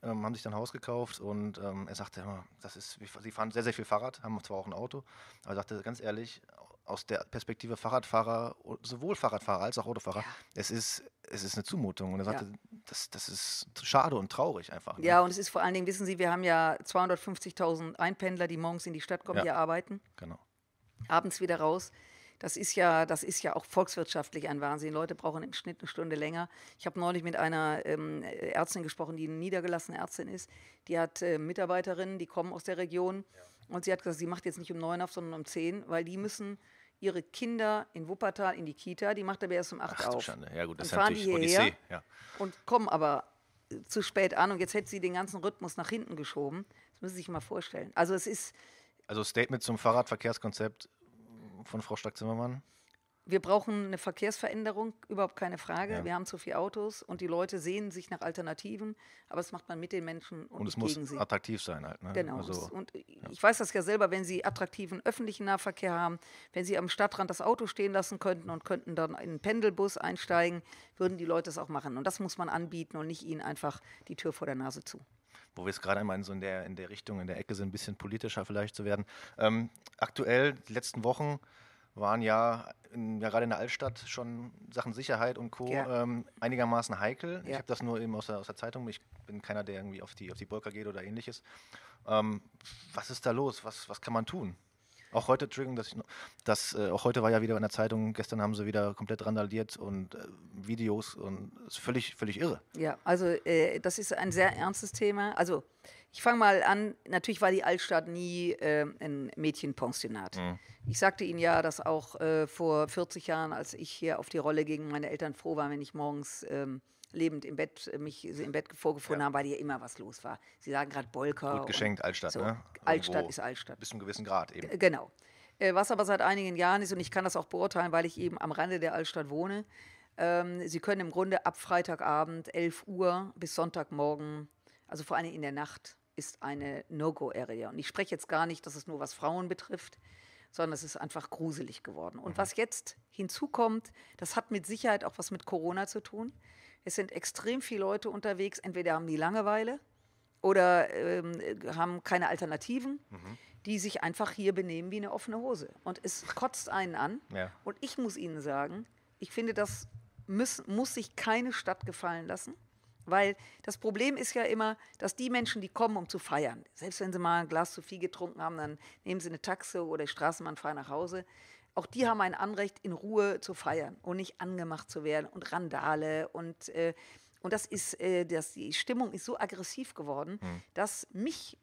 Ähm, haben sich dann ein Haus gekauft und ähm, er sagte immer, das ist, sie fahren sehr, sehr viel Fahrrad, haben zwar auch ein Auto, aber er sagte ganz ehrlich, aus der Perspektive Fahrradfahrer, sowohl Fahrradfahrer als auch Autofahrer, ja. es, ist, es ist eine Zumutung. Und er sagte, ja. das, das ist schade und traurig einfach. Ne? Ja, und es ist vor allen Dingen, wissen Sie, wir haben ja 250.000 Einpendler, die morgens in die Stadt kommen, ja. hier arbeiten. Genau. Abends wieder raus. Das ist ja, das ist ja auch volkswirtschaftlich ein Wahnsinn. Leute brauchen im Schnitt eine Stunde länger. Ich habe neulich mit einer ähm, Ärztin gesprochen, die eine niedergelassene Ärztin ist. Die hat äh, Mitarbeiterinnen, die kommen aus der Region. Ja. Und sie hat gesagt, sie macht jetzt nicht um neun auf, sondern um zehn, weil die müssen ihre Kinder in Wuppertal in die Kita, die macht aber erst um 8 Uhr auf. Schande. Ja gut, das dann ist natürlich Odyssee. Ja. Und kommen aber äh, zu spät an und jetzt hätte sie den ganzen Rhythmus nach hinten geschoben. Das müssen Sie sich mal vorstellen. Also es ist... Also Statement zum Fahrradverkehrskonzept von Frau Stark-Zimmermann? wir brauchen eine Verkehrsveränderung, überhaupt keine Frage. Ja. Wir haben zu viele Autos und die Leute sehen sich nach Alternativen, aber das macht man mit den Menschen und, und es muss sie. attraktiv sein halt. Ne? Genau. Also, und ja. ich weiß das ja selber, wenn Sie attraktiven öffentlichen Nahverkehr haben, wenn Sie am Stadtrand das Auto stehen lassen könnten und könnten dann in einen Pendelbus einsteigen, würden die Leute es auch machen. Und das muss man anbieten und nicht ihnen einfach die Tür vor der Nase zu wo wir es gerade einmal in, so in, der, in der Richtung, in der Ecke sind, ein bisschen politischer vielleicht zu werden. Ähm, aktuell, die letzten Wochen waren ja, in, ja gerade in der Altstadt schon Sachen Sicherheit und Co. Ja. Ähm, einigermaßen heikel. Ja. Ich habe das nur eben aus der, aus der, Zeitung. Ich bin keiner, der irgendwie auf die, auf die Burka geht oder ähnliches. Ähm, was ist da los? Was, was kann man tun? Auch heute, Entschuldigung, dass ich noch, das, äh, auch heute war ja wieder in der Zeitung, gestern haben sie wieder komplett randaliert und äh, Videos und ist völlig, völlig irre. Ja, also äh, das ist ein sehr ernstes Thema. Also ich fange mal an. Natürlich war die Altstadt nie äh, ein Mädchenpensionat. Mhm. Ich sagte Ihnen ja, dass auch äh, vor 40 Jahren, als ich hier auf die Rolle gegen meine Eltern froh war, wenn ich morgens ähm, lebend im Bett äh, mich äh, im Bett vorgefunden ja. haben, weil hier immer was los war. Sie sagen gerade Bolker. Gut geschenkt, Altstadt, so. ne? Altstadt ist Altstadt. Bis zu einem gewissen Grad eben. G genau. Äh, was aber seit einigen Jahren ist, und ich kann das auch beurteilen, weil ich eben am Rande der Altstadt wohne, ähm, Sie können im Grunde ab Freitagabend 11 Uhr bis Sonntagmorgen, also vor allem in der Nacht, ist eine No-Go-Area. Und ich spreche jetzt gar nicht, dass es nur was Frauen betrifft, sondern es ist einfach gruselig geworden. Und mhm. was jetzt hinzukommt, das hat mit Sicherheit auch was mit Corona zu tun. Es sind extrem viele Leute unterwegs, entweder haben die Langeweile oder ähm, haben keine Alternativen, mhm. die sich einfach hier benehmen wie eine offene Hose. Und es kotzt einen an. Ja. Und ich muss Ihnen sagen, ich finde, das muss, muss sich keine Stadt gefallen lassen. Weil das Problem ist ja immer, dass die Menschen, die kommen, um zu feiern, selbst wenn sie mal ein Glas zu viel getrunken haben, dann nehmen sie eine Taxe oder die Straßenbahn fahren nach Hause. Auch die haben ein Anrecht, in Ruhe zu feiern und nicht angemacht zu werden und Randale und äh, und das ist, äh, das, die Stimmung ist so aggressiv geworden, mhm. dass mich,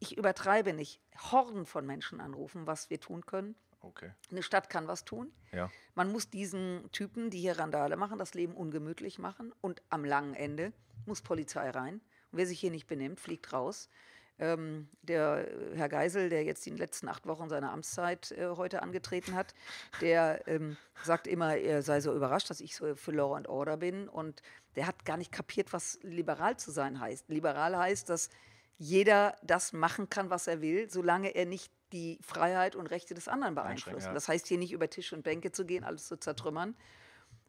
ich übertreibe nicht, Horden von Menschen anrufen, was wir tun können. Okay. Eine Stadt kann was tun. Ja. Man muss diesen Typen, die hier Randale machen, das Leben ungemütlich machen. Und am langen Ende muss Polizei rein. Und wer sich hier nicht benimmt, fliegt raus. Ähm, der äh, Herr Geisel, der jetzt die letzten acht Wochen seine Amtszeit äh, heute angetreten hat, der ähm, sagt immer, er sei so überrascht, dass ich so für Law and Order bin. Und der hat gar nicht kapiert, was liberal zu sein heißt. Liberal heißt, dass jeder das machen kann, was er will, solange er nicht die Freiheit und Rechte des anderen beeinflussen. Ja. Das heißt hier nicht über Tisch und Bänke zu gehen, alles zu zertrümmern.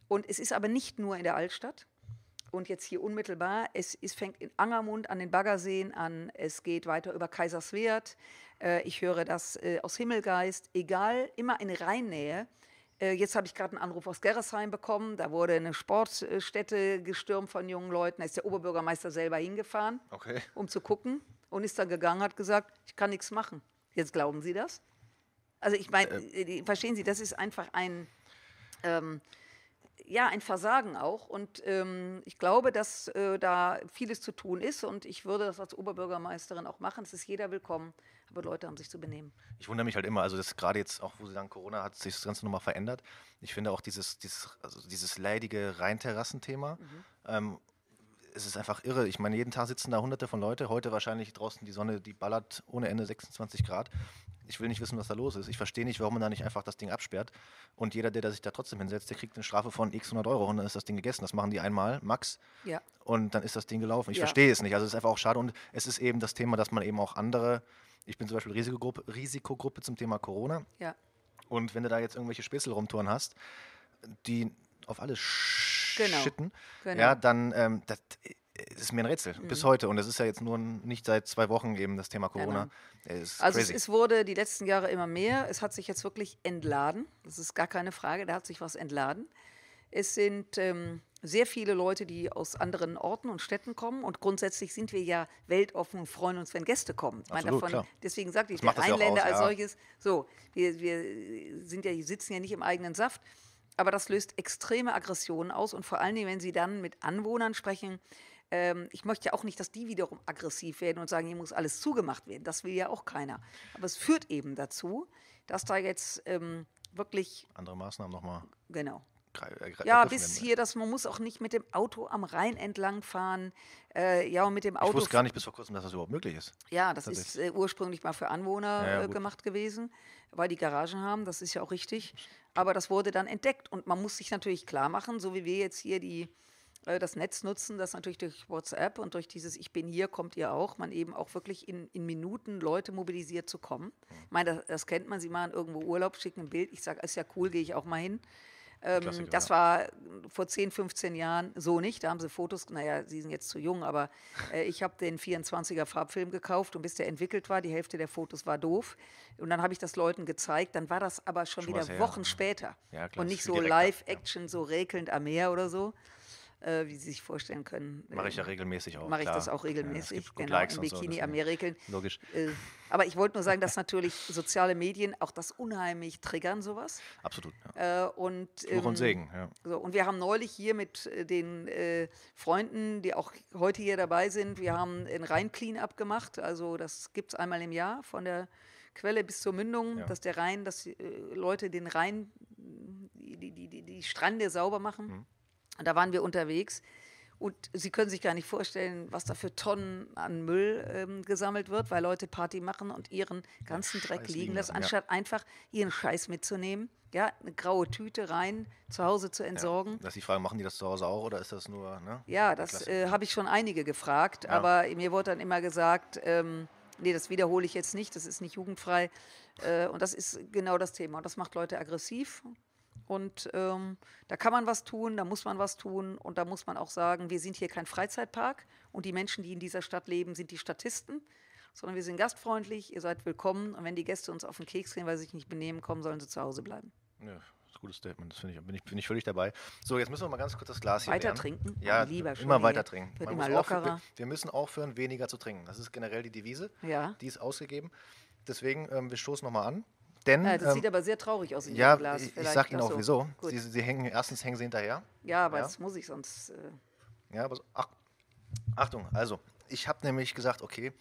Und es ist aber nicht nur in der Altstadt und jetzt hier unmittelbar. Es, es fängt in Angermund an den Baggerseen an, es geht weiter über Kaiserswerth. Äh, ich höre das äh, aus Himmelgeist, egal, immer in Rheinnähe. Äh, jetzt habe ich gerade einen Anruf aus Gerresheim bekommen. Da wurde eine Sportstätte gestürmt von jungen Leuten. Da ist der Oberbürgermeister selber hingefahren, okay. um zu gucken und ist dann gegangen, hat gesagt, ich kann nichts machen. Jetzt glauben Sie das? Also ich meine, äh, äh verstehen Sie, das ist einfach ein, ähm, ja, ein Versagen auch. Und ähm, ich glaube, dass äh, da vieles zu tun ist. Und ich würde das als Oberbürgermeisterin auch machen. Es ist jeder willkommen, aber Leute haben sich zu benehmen. Ich wundere mich halt immer, also das gerade jetzt auch, wo Sie sagen, Corona hat sich das Ganze nochmal verändert. Ich finde auch dieses, dieses, also dieses leidige Rheinterrassenthema. Mhm. Ähm, es ist einfach irre. Ich meine, jeden Tag sitzen da hunderte von Leute. Heute wahrscheinlich draußen die Sonne, die ballert ohne Ende 26 Grad. Ich will nicht wissen, was da los ist. Ich verstehe nicht, warum man da nicht einfach das Ding absperrt. Und jeder, der, der sich da trotzdem hinsetzt, der kriegt eine Strafe von x 100 Euro und dann ist das Ding gegessen. Das machen die einmal, max. Ja. Und dann ist das Ding gelaufen. Ich ja. verstehe es nicht. Also es ist einfach auch schade. Und es ist eben das Thema, dass man eben auch andere, ich bin zum Beispiel Risikogruppe, Risikogruppe zum Thema Corona. Ja. Und wenn du da jetzt irgendwelche Späßel rumtouren hast, die auf alles genau. schitten, genau. ja, dann ähm, das äh, ist mir ein Rätsel mhm. bis heute. Und es ist ja jetzt nur nicht seit zwei Wochen eben das Thema Corona. Genau. Es also es, es, wurde die letzten Jahre immer mehr. Es hat sich jetzt wirklich entladen. Das ist gar keine Frage. Da hat sich was entladen. Es sind ähm, sehr viele Leute, die aus anderen Orten und Städten kommen. Und grundsätzlich sind wir ja weltoffen und freuen uns, wenn Gäste kommen. Absolut, davon, klar. deswegen sagte ich, das der Rheinländer ja aus, als ja. solches, so, wir, wir sind ja, sitzen ja nicht im eigenen Saft aber das löst extreme Aggressionen aus und vor allen Dingen, wenn Sie dann mit Anwohnern sprechen, ähm, ich möchte ja auch nicht, dass die wiederum aggressiv werden und sagen, hier muss alles zugemacht werden. Das will ja auch keiner. Aber es führt eben dazu, dass da jetzt ähm, wirklich. Andere Maßnahmen nochmal. Genau. Äh, äh, ja, bis hier, dass man muss auch nicht mit dem Auto am Rhein entlang fahren. Äh, ja, und mit dem Auto. Ich wusste gar nicht bis vor kurzem, dass das überhaupt möglich ist. Ja, das ist äh, ursprünglich mal für Anwohner ja, ja, äh, gemacht gewesen, weil die Garagen haben. Das ist ja auch richtig. Aber das wurde dann entdeckt und man muss sich natürlich klar machen, so wie wir jetzt hier die das Netz nutzen, dass natürlich durch WhatsApp und durch dieses Ich bin hier kommt ihr auch, man eben auch wirklich in, in Minuten Leute mobilisiert zu kommen. Mhm. Ich meine, das, das kennt man, sie machen irgendwo Urlaub, schicken ein Bild, ich sage, ist ja cool, gehe ich auch mal hin. Ähm, das ja. war vor 10, 15 Jahren so nicht. Da haben sie Fotos, naja, sie sind jetzt zu jung, aber äh, ich habe den 24er Farbfilm gekauft und bis der entwickelt war, die Hälfte der Fotos war doof. Und dann habe ich das Leuten gezeigt, dann war das aber schon, schon wieder Wochen ja. später. Ja, und nicht so Live-Action, so räkelnd am Meer oder so äh, wie Sie sich vorstellen können. Mache ich ja ähm, regelmäßig auch. Mache ich das auch regelmäßig, ja, genau, Likes in Bikini so, Amerika. Logisch. Äh, aber ich wollte nur sagen, dass natürlich soziale Medien auch das unheimlich triggern, sowas. Absolut. Ja. Äh, und, ähm, und Segen, ja. So, und wir haben neulich hier mit äh, den äh, Freunden, die auch heute hier dabei sind, wir haben ein Rhein-Clean-Up gemacht, also das gibt es einmal im Jahr von der Quelle bis zur Mündung, ja. dass der Rhein, dass äh, Leute den Rhein, die, die, die, die Strände sauber machen. Mhm. Und da waren wir unterwegs. Und Sie können sich gar nicht vorstellen, was da für Tonnen an Müll ähm, gesammelt wird, weil Leute Party machen und ihren ganzen Dreck Scheiß liegen lassen, anstatt ja. einfach ihren Scheiß mitzunehmen. Ja, eine graue Tüte rein, zu Hause zu entsorgen. Ja, das ist die Frage, machen die das zu Hause auch oder ist das nur. Ne? Ja, das äh, habe ich schon einige gefragt, ja. aber mir wurde dann immer gesagt, ähm, nee, das wiederhole ich jetzt nicht, das ist nicht jugendfrei. Äh, und das ist genau das Thema. Und das macht Leute aggressiv. Und ähm, da kann man was tun, da muss man was tun und da muss man auch sagen, wir sind hier kein Freizeitpark und die Menschen, die in dieser Stadt leben, sind die Statisten, sondern wir sind gastfreundlich, ihr seid willkommen und wenn die Gäste uns auf den Keks gehen, weil sie sich nicht benehmen kommen, sollen sie zu Hause bleiben. Ja gutes Statement, das ich, bin ich, bin ich völlig dabei. So, jetzt müssen wir mal ganz kurz das Glas hier Weiter lernen. trinken? Ja, lieber schon. Immer weiter trinken. Wird Man immer lockerer. Aufhören, wir müssen aufhören, weniger zu trinken. Das ist generell die Devise. Ja. Die ist ausgegeben. Deswegen, ähm, wir stoßen nochmal an. Denn, ja, das ähm, sieht aber sehr traurig aus in ja, Ihrem Glas. Vielleicht. Ich sage Ihnen auch so. wieso. Sie, sie, hängen, erstens hängen sie hinterher. Ja, aber ja. das muss ich sonst. Äh ja, aber so, ach, Achtung, also ich habe nämlich gesagt, okay,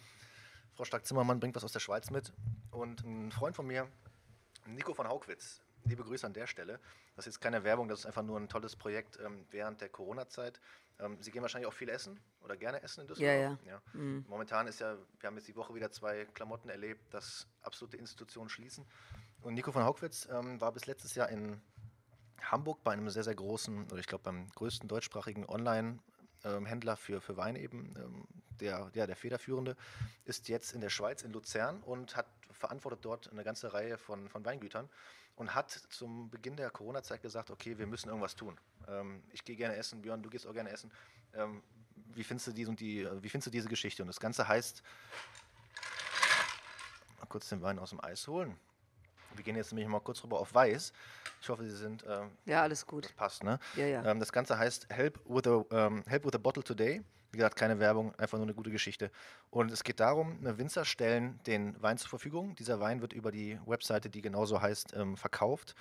Frau Stark-Zimmermann bringt was aus der Schweiz mit und ein Freund von mir, Nico von Haukwitz, Liebe Grüße an der Stelle. Das ist jetzt keine Werbung, das ist einfach nur ein tolles Projekt ähm, während der Corona-Zeit. Ähm, Sie gehen wahrscheinlich auch viel essen oder gerne essen in Düsseldorf. Ja, ja. ja. Mhm. Momentan ist ja, wir haben jetzt die Woche wieder zwei Klamotten erlebt, dass absolute Institutionen schließen. Und Nico von Haukwitz ähm, war bis letztes Jahr in Hamburg bei einem sehr, sehr großen, oder ich glaube beim größten deutschsprachigen Online- ähm, Händler für, für Wein eben, ähm, der, ja, der federführende, ist jetzt in der Schweiz, in Luzern und hat verantwortet dort eine ganze Reihe von, von Weingütern und hat zum Beginn der Corona-Zeit gesagt, okay, wir müssen irgendwas tun. Ähm, ich gehe gerne essen, Björn, du gehst auch gerne essen. Ähm, wie, findest du die und die, äh, wie findest du diese Geschichte? Und das Ganze heißt, mal kurz den Wein aus dem Eis holen. Wir gehen jetzt nämlich mal kurz rüber auf Weiß. Ich hoffe, Sie sind. Ähm, ja, alles gut. Das passt, ne? Ja, ja. Ähm, das Ganze heißt Help with a, ähm, Help with a Bottle Today. Wie gesagt, keine Werbung, einfach nur eine gute Geschichte. Und es geht darum, ne, Winzer stellen den Wein zur Verfügung. Dieser Wein wird über die Webseite, die genauso heißt, ähm, verkauft.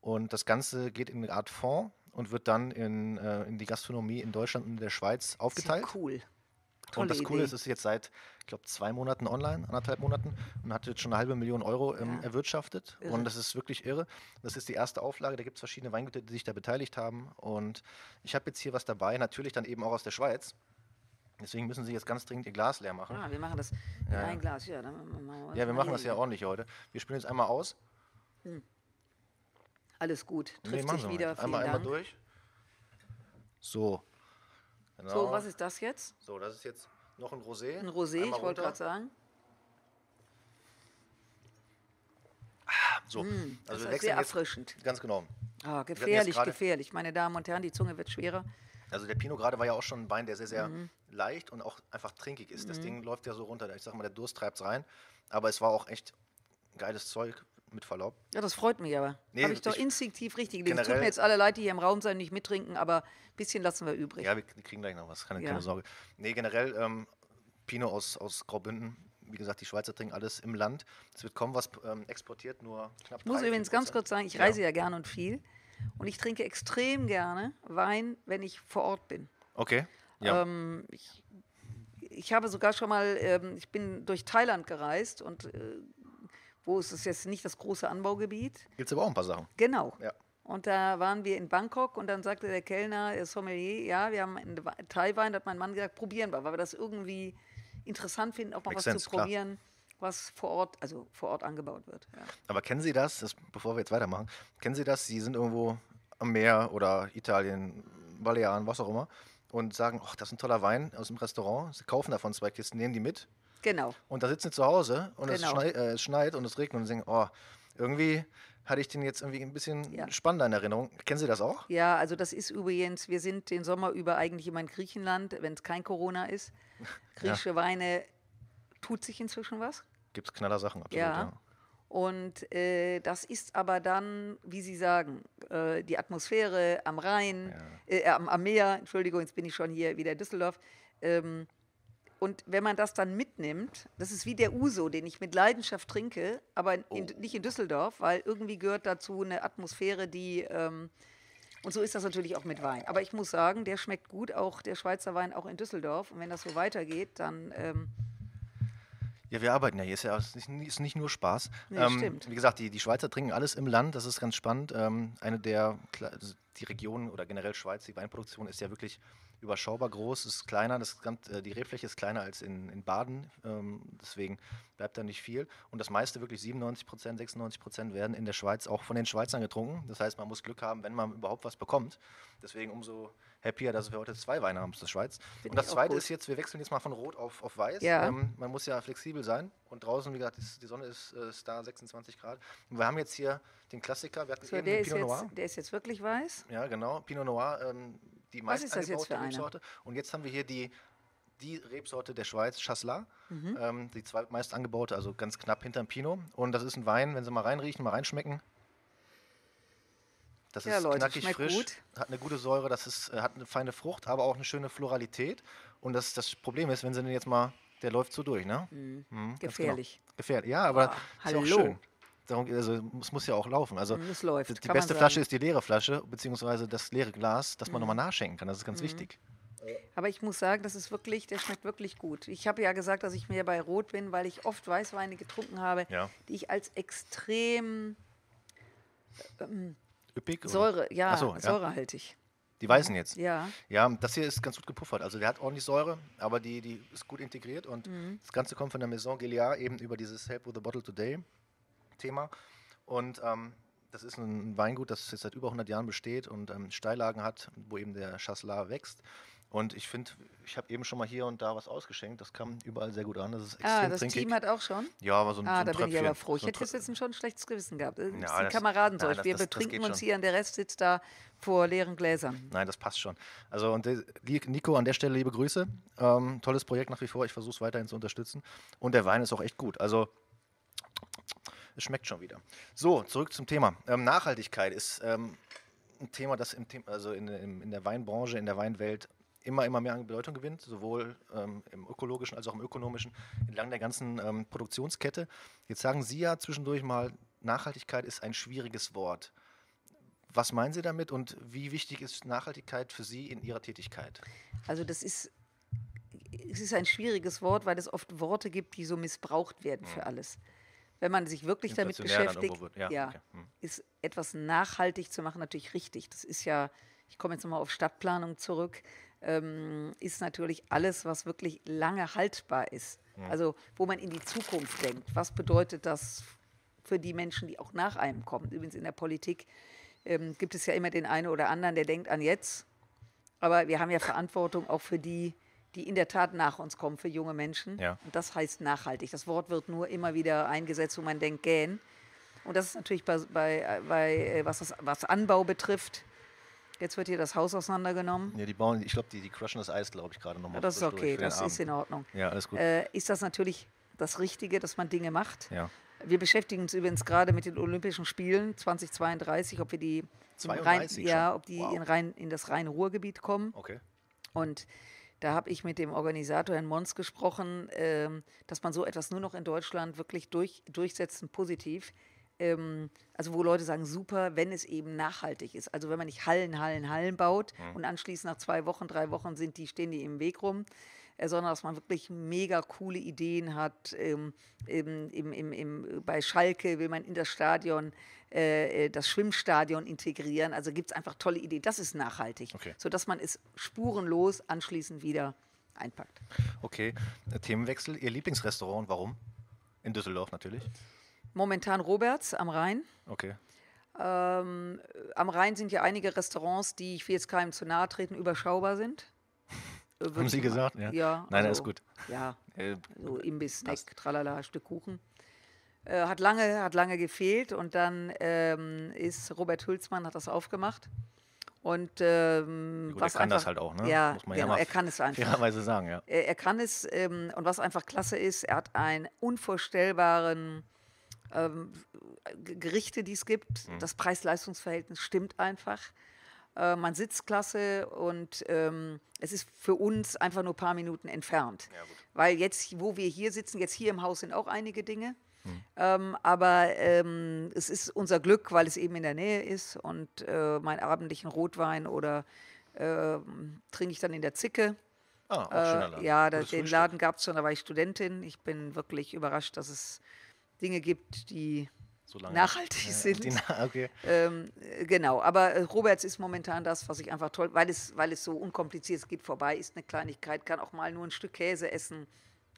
Und das Ganze geht in eine Art Fonds und wird dann in, äh, in die Gastronomie in Deutschland und in der Schweiz aufgeteilt. Sehr cool. Tolle und das Coole Idee. ist, es ist jetzt seit, ich glaube, zwei Monaten online, anderthalb Monaten, und hat jetzt schon eine halbe Million Euro ähm, ja. erwirtschaftet. Irre. Und das ist wirklich irre. Das ist die erste Auflage. Da gibt es verschiedene Weingüter, die sich da beteiligt haben. Und ich habe jetzt hier was dabei, natürlich dann eben auch aus der Schweiz. Deswegen müssen Sie jetzt ganz dringend Ihr Glas leer machen. Ah, wir machen das in ja. ein Glas. Ja, wir, ja, wir machen das ja ordentlich heute. Wir spielen jetzt einmal aus. Hm. Alles gut. Trifft nee, sich wieder. Mit. Einmal, einmal durch. So. Genau. So, was ist das jetzt? So, das ist jetzt noch ein Rosé. Ein Rosé, einmal ich wollte gerade sagen. So, hm, also das ist sehr erfrischend. Jetzt, ganz genau. Ah, gefährlich, gefährlich. Meine Damen und Herren, die Zunge wird schwerer. Also der Pinot gerade war ja auch schon ein Wein, der sehr, sehr mhm. leicht und auch einfach trinkig ist. Mhm. Das Ding läuft ja so runter. Ich sag mal, der Durst treibt es rein. Aber es war auch echt geiles Zeug mit Verlaub. Ja, das freut mich aber. Nee, Habe ich doch instinktiv richtig gelesen. Tut mir jetzt alle leid, die hier im Raum sind nicht mittrinken, aber ein bisschen lassen wir übrig. Ja, wir kriegen gleich noch was, keine, ja. keine Sorge. Nee, generell ähm, Pinot aus, aus Graubünden. Wie gesagt, die Schweizer trinken alles im Land. Es wird kaum was ähm, exportiert, nur knapp Ich muss übrigens ganz kurz sagen, ich reise ja, ja gern und viel. Und ich trinke extrem gerne Wein, wenn ich vor Ort bin. Okay. Ja. Ähm, ich, ich, habe sogar schon mal, ähm, ich bin durch Thailand gereist und äh, wo ist es jetzt nicht das große Anbaugebiet? Gibt es aber auch ein paar Sachen. Genau. Ja. Und da waren wir in Bangkok und dann sagte der Kellner, der äh, Sommelier, ja, wir haben einen Thai-Wein, hat mein Mann gesagt, probieren wir, weil wir das irgendwie interessant finden, auch mal Make was sense, zu probieren. Klar was vor Ort, also vor Ort angebaut wird. Ja. Aber kennen Sie das, das, bevor wir jetzt weitermachen, kennen Sie das, Sie sind irgendwo am Meer oder Italien, Balearen, was auch immer, und sagen, ach, das ist ein toller Wein aus dem Restaurant, Sie kaufen davon zwei Kisten, nehmen die mit. Genau. Und da sitzen Sie zu Hause und genau. es, schneit, äh, es, schneit, und es regnet und Sie denken, oh, irgendwie hatte ich den jetzt irgendwie ein bisschen ja. spannender in Erinnerung. Kennen Sie das auch? Ja, also das ist übrigens, wir sind den Sommer über eigentlich immer in Griechenland, wenn es kein Corona ist. (laughs) Griechische ja. Weine tut sich inzwischen was. Gibt es knaller Sachen, absolut. Ja. ja. Und äh, das ist aber dann, wie Sie sagen, äh, die Atmosphäre am Rhein, ja. Äh, äh, am, am, Meer, Entschuldigung, jetzt bin ich schon hier wieder in Düsseldorf. Ähm, und wenn man das dann mitnimmt, das ist wie der Uso, den ich mit Leidenschaft trinke, aber in, oh. nicht in Düsseldorf, weil irgendwie gehört dazu eine Atmosphäre, die. Ähm, und so ist das natürlich auch mit Wein. Aber ich muss sagen, der schmeckt gut, auch der Schweizer Wein, auch in Düsseldorf. Und wenn das so weitergeht, dann. Ähm, ja, wir arbeiten ja hier. Ist ja ist nicht, nur Spaß. Nee, ähm, stimmt. Wie gesagt, die, die Schweizer trinken alles im Land. Das ist ganz spannend. Ähm, eine der, also die Region oder generell Schweiz, die Weinproduktion ist ja wirklich überschaubar groß, ist kleiner, das, äh, die Rebfläche ist kleiner als in, in Baden, ähm, deswegen bleibt da nicht viel. Und das meiste, wirklich 97 Prozent, 96 Prozent, werden in der Schweiz auch von den Schweizern getrunken. Das heißt, man muss Glück haben, wenn man überhaupt was bekommt. Deswegen umso happier, dass wir heute zwei Weine haben aus der Schweiz. Find und das Zweite gut. ist jetzt, wir wechseln jetzt mal von Rot auf, auf Weiß. Ja. Ähm, man muss ja flexibel sein. Und draußen, wie gesagt, die Sonne ist, äh, ist da, 26 Grad. Und wir haben jetzt hier den Klassiker, wir hatten so, eben den Pinot jetzt, Noir. der ist jetzt wirklich weiß? Ja, genau. Pinot Noir, ähm, die meistangebaute Rebsorte. Und jetzt haben wir hier die, die Rebsorte der Schweiz, Chasselas, mhm. ähm, die zweitmeist angebaute, also ganz knapp hinterm Pinot. Und das ist ein Wein, wenn Sie mal reinriechen, mal reinschmecken. Das ja, ist Leute, knackig frisch, gut. hat eine gute Säure, das ist, äh, hat eine feine Frucht, aber auch eine schöne Floralität. Und das, das Problem ist, wenn Sie den jetzt mal, der läuft so durch, ne? Mhm. Mhm, genau. Gefährlich. Genau. Gefährlich, ja, aber oh, ist hallo. auch schön darum, also es muss ja auch laufen. Also es läuft, die, beste Flasche ist die leere Flasche, beziehungsweise das leere Glas, das man mhm. nochmal nachschenken kann. Das ist ganz mhm. wichtig. Aber ich muss sagen, das ist wirklich, der schmeckt wirklich gut. Ich habe ja gesagt, dass ich mehr bei Rot bin, weil ich oft Weißweine getrunken habe, ja. die ich als extrem ähm, Üppig, Säure, ja, so, säurehaltig. Die weißen jetzt. Ja. Ja, das hier ist ganz gut gepuffert. Also der hat ordentlich Säure, aber die, die ist gut integriert und mhm. das Ganze kommt von der Maison Gilliard eben über dieses Help with the Bottle Today. Thema. Und ähm, das ist ein Weingut, das jetzt seit über 100 Jahren besteht und ähm, Steillagen hat, wo eben der Chasselas wächst. Und ich finde, ich habe eben schon mal hier und da was ausgeschenkt. Das kam überall sehr gut an. Das ist ah, extrem Ah, das trinkig. Team hat auch schon? Ja, aber so ein Ah, so ein da bin ich Tröpfchen, aber froh. Ich so ein hätte jetzt schon ein schlechtes Gewissen gehabt. Das Ja, die Kameraden nein, das- Wir das- betrinken geht uns schon. hier und der Rest sitzt da vor leeren Gläsern. Nein, das passt schon. Also und der- äh, Nico, an der Stelle liebe Grüße. Ähm, tolles Projekt nach wie vor. Ich versuche es weiterhin zu unterstützen. Und der Wein ist auch echt gut. Also es schmeckt schon wieder. So, zurück zum Thema. Ähm, Nachhaltigkeit ist ähm, ein Thema, das im, also in, in, in der Weinbranche, in der Weinwelt immer, immer mehr an Bedeutung gewinnt, sowohl ähm, im ökologischen als auch im ökonomischen, entlang der ganzen ähm, Produktionskette. Jetzt sagen Sie ja zwischendurch mal, Nachhaltigkeit ist ein schwieriges Wort. Was meinen Sie damit und wie wichtig ist Nachhaltigkeit für Sie in Ihrer Tätigkeit? Also das ist, es ist ein schwieriges Wort, weil es oft Worte gibt, die so missbraucht werden für hm. alles wenn man sich wirklich damit beschäftigt, wird, ja, ja okay. hm. ist etwas nachhaltig zu machen natürlich richtig. Das ist ja, ich komme jetzt nochmal auf Stadtplanung zurück, ähm, ist natürlich alles, was wirklich lange haltbar ist. Hm. Also wo man in die Zukunft denkt. Was bedeutet das für die Menschen, die auch nach einem kommen? Übrigens in der Politik ähm, gibt es ja immer den einen oder anderen, der denkt an jetzt. Aber wir haben ja Verantwortung auch für die, die in der Tat nach uns kommen für junge Menschen. Ja. Und das heißt nachhaltig. Das Wort wird nur immer wieder eingesetzt, wo man denkt, gähn. Und das ist natürlich bei, bei, äh, bei äh, was, das, was Anbau betrifft. Jetzt wird hier das Haus auseinandergenommen. Ja, die bauen, ich glaube, die, die crushen das Eis, glaube ich, gerade nochmal. Ja, das ist okay, das Abend. ist in Ordnung. Ja, alles gut. Äh, ist das natürlich das Richtige, dass man Dinge macht? Ja. Wir beschäftigen uns übrigens gerade mit den Olympischen Spielen 2032, ob wir die, in, Rhein, ja, ob die wow. in, Rhein, in das Rhein-Ruhr-Gebiet kommen. Okay. Und da habe ich mit dem Organisator Herrn Mons gesprochen, ähm, dass man so etwas nur noch in Deutschland wirklich durch, durchsetzen, positiv. Ähm, also wo Leute sagen, super, wenn es eben nachhaltig ist. Also wenn man nicht Hallen, Hallen, Hallen baut mhm. und anschließend nach zwei Wochen, drei Wochen sind die, stehen die im Weg rum. Äh, sondern dass man wirklich mega coole Ideen hat. Ähm, im, im, im, bei Schalke will man in das Stadion äh, äh das Schwimmstadion integrieren. Also gibt es einfach tolle Ideen. Das ist nachhaltig, okay. sodass man es spurenlos anschließend wieder einpackt. Okay, äh, Themenwechsel. Ihr Lieblingsrestaurant warum? In Düsseldorf natürlich. Momentan Roberts am Rhein. Okay. Ähm, am Rhein sind ja einige Restaurants, die ich will jetzt keinem zu nahe treten, überschaubar sind. Äh, Haben Sie gesagt? Ja. ja Nein, also, ist gut. Ja. Äh, so also Imbiss, Snack, tralala, Stück Kuchen. Äh, hat, lange, hat lange gefehlt und dann ähm, ist Robert Hülsmann hat das aufgemacht. Und ähm, gut, was er kann einfach, das halt auch, ne? Ja, Muss man genau, ja er kann es einfach. sagen, ja. Er, er kann es ähm, und was einfach klasse ist, er hat einen unvorstellbaren ähm, Gerichte, die es gibt. Mhm. Das Preis-Leistungs-Verhältnis stimmt einfach äh, man sitzt klasse und ähm, es ist für uns einfach nur ein paar Minuten entfernt. Ja, Weil jetzt, wo wir hier sitzen, jetzt hier im Haus sind auch einige Dinge. Mhm. Ähm, aber ähm, es ist unser Glück, weil es eben in der Nähe ist und äh, meinen abendlichen Rotwein oder äh, trinke ich dann in der Zicke. Ah, auch äh, Ja, da, den Frühstück. Laden gab es schon, da war ich Studentin. Ich bin wirklich überrascht, dass es Dinge gibt, die Solange nachhaltig (laughs) sind. Die, okay. ähm, genau, aber äh, Roberts ist momentan das, was ich einfach toll, weil es, weil es so unkompliziert es geht vorbei, ist eine Kleinigkeit, kann auch mal nur ein Stück Käse essen.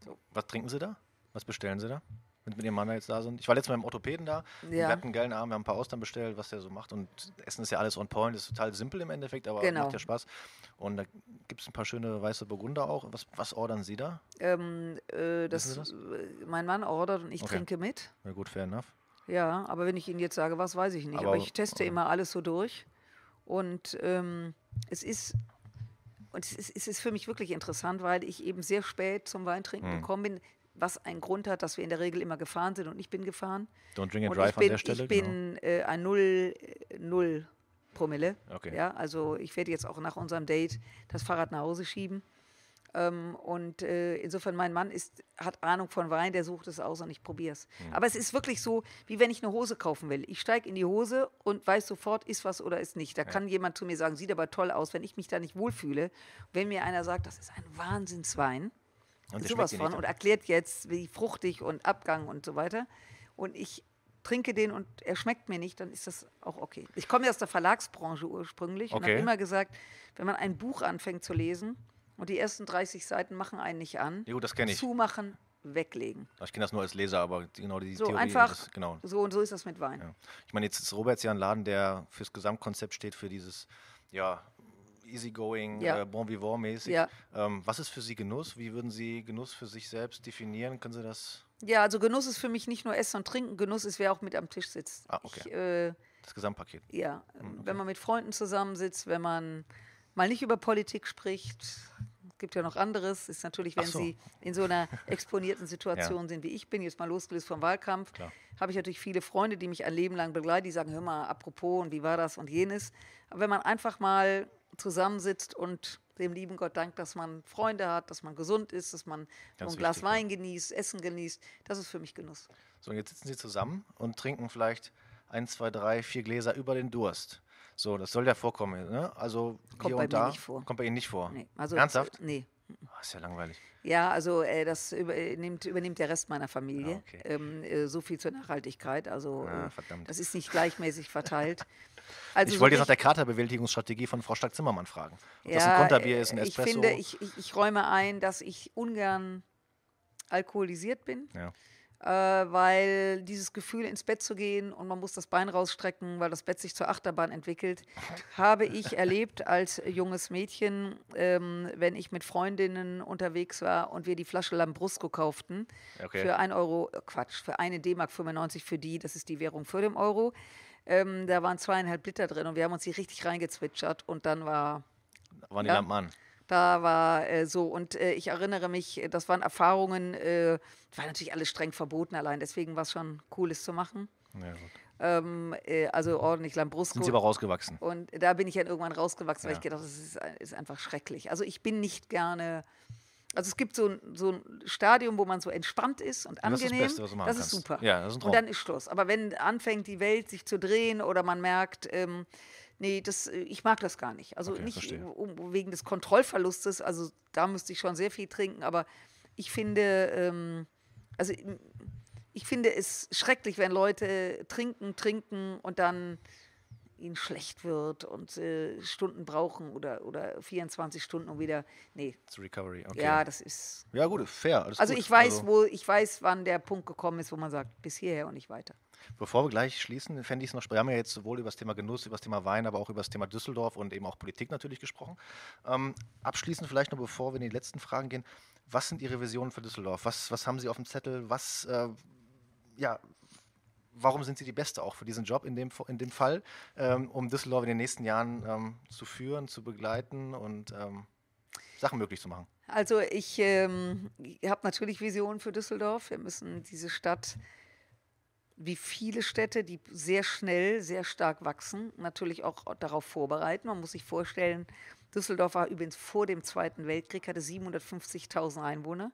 So. Was trinken Sie da? Was bestellen Sie da? Wenn Sie mit Ihrem Mann da jetzt da sind. Ich war letztes Mal im Orthopäden da. Ja. Wir hatten einen geilen Abend, wir haben ein paar Austern bestellt, was der so macht. Und Essen ist ja alles on point, ist total simpel im Endeffekt, aber genau. macht ja Spaß. Und da gibt es ein paar schöne weiße Burgunder auch. Was, was ordern Sie da? Ähm, äh, das, das? Äh, mein Mann ordert und ich okay. trinke mit. Na gut, fair enough. Ja, aber wenn ich Ihnen jetzt sage, was weiß ich nicht. Aber, aber ich teste mhm. immer alles so durch. Und ähm, es ist. Und es ist, es ist für mich wirklich interessant, weil ich eben sehr spät zum Weintrinken mhm. gekommen bin was einen Grund hat, dass wir in der Regel immer gefahren sind und ich bin gefahren. Don't drink and drive bin, an der Stelle. Ich bin genau. äh, ein Null, äh, Null Promille. Okay. Ja, also ich werde jetzt auch nach unserem Date das Fahrrad nach Hause schieben ähm, und äh, insofern, mein Mann ist, hat Ahnung von Wein, der sucht es aus und ich probiere es. Mhm. Aber es ist wirklich so, wie wenn ich eine Hose kaufen will. Ich steige in die Hose und weiß sofort, ist was oder ist nicht. Da ja. kann jemand zu mir sagen, sieht aber toll aus, wenn ich mich da nicht wohlfühle. Wenn mir einer sagt, das ist ein Wahnsinnswein, und sowas von, und erklärt jetzt, wie fruchtig und Abgang und so weiter. Und ich trinke den und er schmeckt mir nicht, dann ist das auch okay. Ich komme ja aus der Verlagsbranche ursprünglich okay. und habe immer gesagt, wenn man ein Buch anfängt zu lesen, und die ersten 30 Seiten machen einen nicht an. Ja, gut, das kenne ich. Zumachen, weglegen. Ich kenne das nur als Leser, aber genau die so Theorie. Einfach, das, genau. So und so ist das mit Wein. Ja. Ich meine, jetzt ist Roberts ja ein Laden, der fürs Gesamtkonzept steht, für dieses, ja, easygoing, ja. äh, bon vivant mäßig. Ja. Ähm, was ist für Sie Genuss? Wie würden Sie Genuss für sich selbst definieren? Können Sie das? Ja, also Genuss ist für mich nicht nur Essen und Trinken. Genuss ist, wer auch mit am Tisch sitzt. Ah, okay. Ich, äh, das Gesamtpaket. Ja, hm, okay. wenn man mit Freunden zusammensitzt, wenn man mal nicht über Politik spricht, gibt ja noch anderes. Ist natürlich, wenn so. Sie in so einer exponierten Situation (laughs) ja. sind, wie ich bin, jetzt mal losgelöst vom Wahlkampf, habe ich natürlich viele Freunde, die mich ein Leben lang begleiten, die sagen, hör mal, apropos und wie war das und jenes. Aber wenn man einfach mal zusammensitzt und dem lieben Gott dankt, dass man Freunde hat, dass man gesund ist, dass man Ganz ein Glas wichtig, Wein ja. genießt, Essen genießt. Das ist für mich Genuss. So, und jetzt sitzen Sie zusammen und trinken vielleicht ein, zwei, drei, vier Gläser über den Durst. So, das soll ja vorkommen. Ne? Also kommt hier bei und da nicht vor. kommt bei Ihnen nicht vor. Nee. Also Ernsthaft? Äh, nee. Oh, ist ja langweilig. Ja, also äh, das übernimmt, äh, übernimmt, der Rest meiner Familie. Ah, okay. ähm, äh, so viel zur Nachhaltigkeit. Also ah, äh, das ist nicht gleichmäßig verteilt. (laughs) Also ich wollte jetzt nach der Kraterbewältigungsstrategie von Frau Stark-Zimmermann fragen. Ob ja, das ein Konterbier äh, ist, ein Espresso. Ich finde, ich, ich, ich räume ein, dass ich ungern alkoholisiert bin. Ja äh, weil dieses Gefühl, ins Bett zu gehen und man muss das Bein rausstrecken, weil das Bett sich zur Achterbahn entwickelt, habe ich erlebt als junges Mädchen, ähm, wenn ich mit Freundinnen unterwegs war und wir die Flasche Lambrusco kauften. Okay. Für 1 Euro, äh, Quatsch, für eine D-Mark 95 für die, das ist die Währung für den Euro. Ähm, da waren zweieinhalb Liter drin und wir haben uns die richtig reingezwitschert und dann war. Da Waren die ja, Lampen an? Da war äh, so, und äh, ich erinnere mich, äh, das waren Erfahrungen, äh, war natürlich alles streng verboten allein, deswegen war es schon Cooles zu machen. Ja, gut. Ähm, äh, also mhm. ordentlich Lambrusco. Sind Sie aber rausgewachsen? Und da bin ich dann halt irgendwann rausgewachsen, ja. weil ich gedacht habe, das ist, äh, ist, einfach schrecklich. Also ich bin nicht gerne. Also es gibt so ein, so ein Stadium, wo man so entspannt ist und angenehm. Das ist, das Beste, was du machen das ist super. Ja, das ist ein Traum. Und dann ist Schluss. Aber wenn anfängt die Welt sich zu drehen oder man merkt, ähm, nee, das, äh, ich mag das gar nicht. Also okay, nicht äh, um, wegen des Kontrollverlustes, also da müsste ich schon sehr viel trinken, aber ich finde, ähm, also ich finde es schrecklich, wenn Leute trinken, trinken und dann ihnen schlecht wird und äh, Stunden brauchen oder, oder 24 Stunden um wieder. Nee. Zu Recovery, okay. Ja, das ist. Ja, gut, fair. also gut. ich weiß, also. wo, ich weiß, wann der Punkt gekommen ist, wo man sagt, bis hierher und nicht weiter. Bevor wir gleich schließen, fände ich es noch, spannend. wir haben ja jetzt sowohl über das Thema Genuss, über das Thema Wein, aber auch über das Thema Düsseldorf und eben auch Politik natürlich gesprochen. Ähm, abschließend vielleicht noch, bevor wir in die letzten Fragen gehen, was sind Ihre Visionen für Düsseldorf? Was, was haben Sie auf dem Zettel? Was, äh, ja, warum sind Sie die Beste auch für diesen Job in dem, in dem Fall, ähm, um Düsseldorf in den nächsten Jahren ähm, zu führen, zu begleiten und ähm, Sachen möglich zu machen? Also ich, ähm, ich habe natürlich Visionen für Düsseldorf. Wir müssen diese Stadt wie viele Städte, die sehr schnell, sehr stark wachsen, natürlich auch darauf vorbereiten. Man muss sich vorstellen, Düsseldorf war übrigens vor dem Zweiten Weltkrieg, hatte 750.000 Einwohner.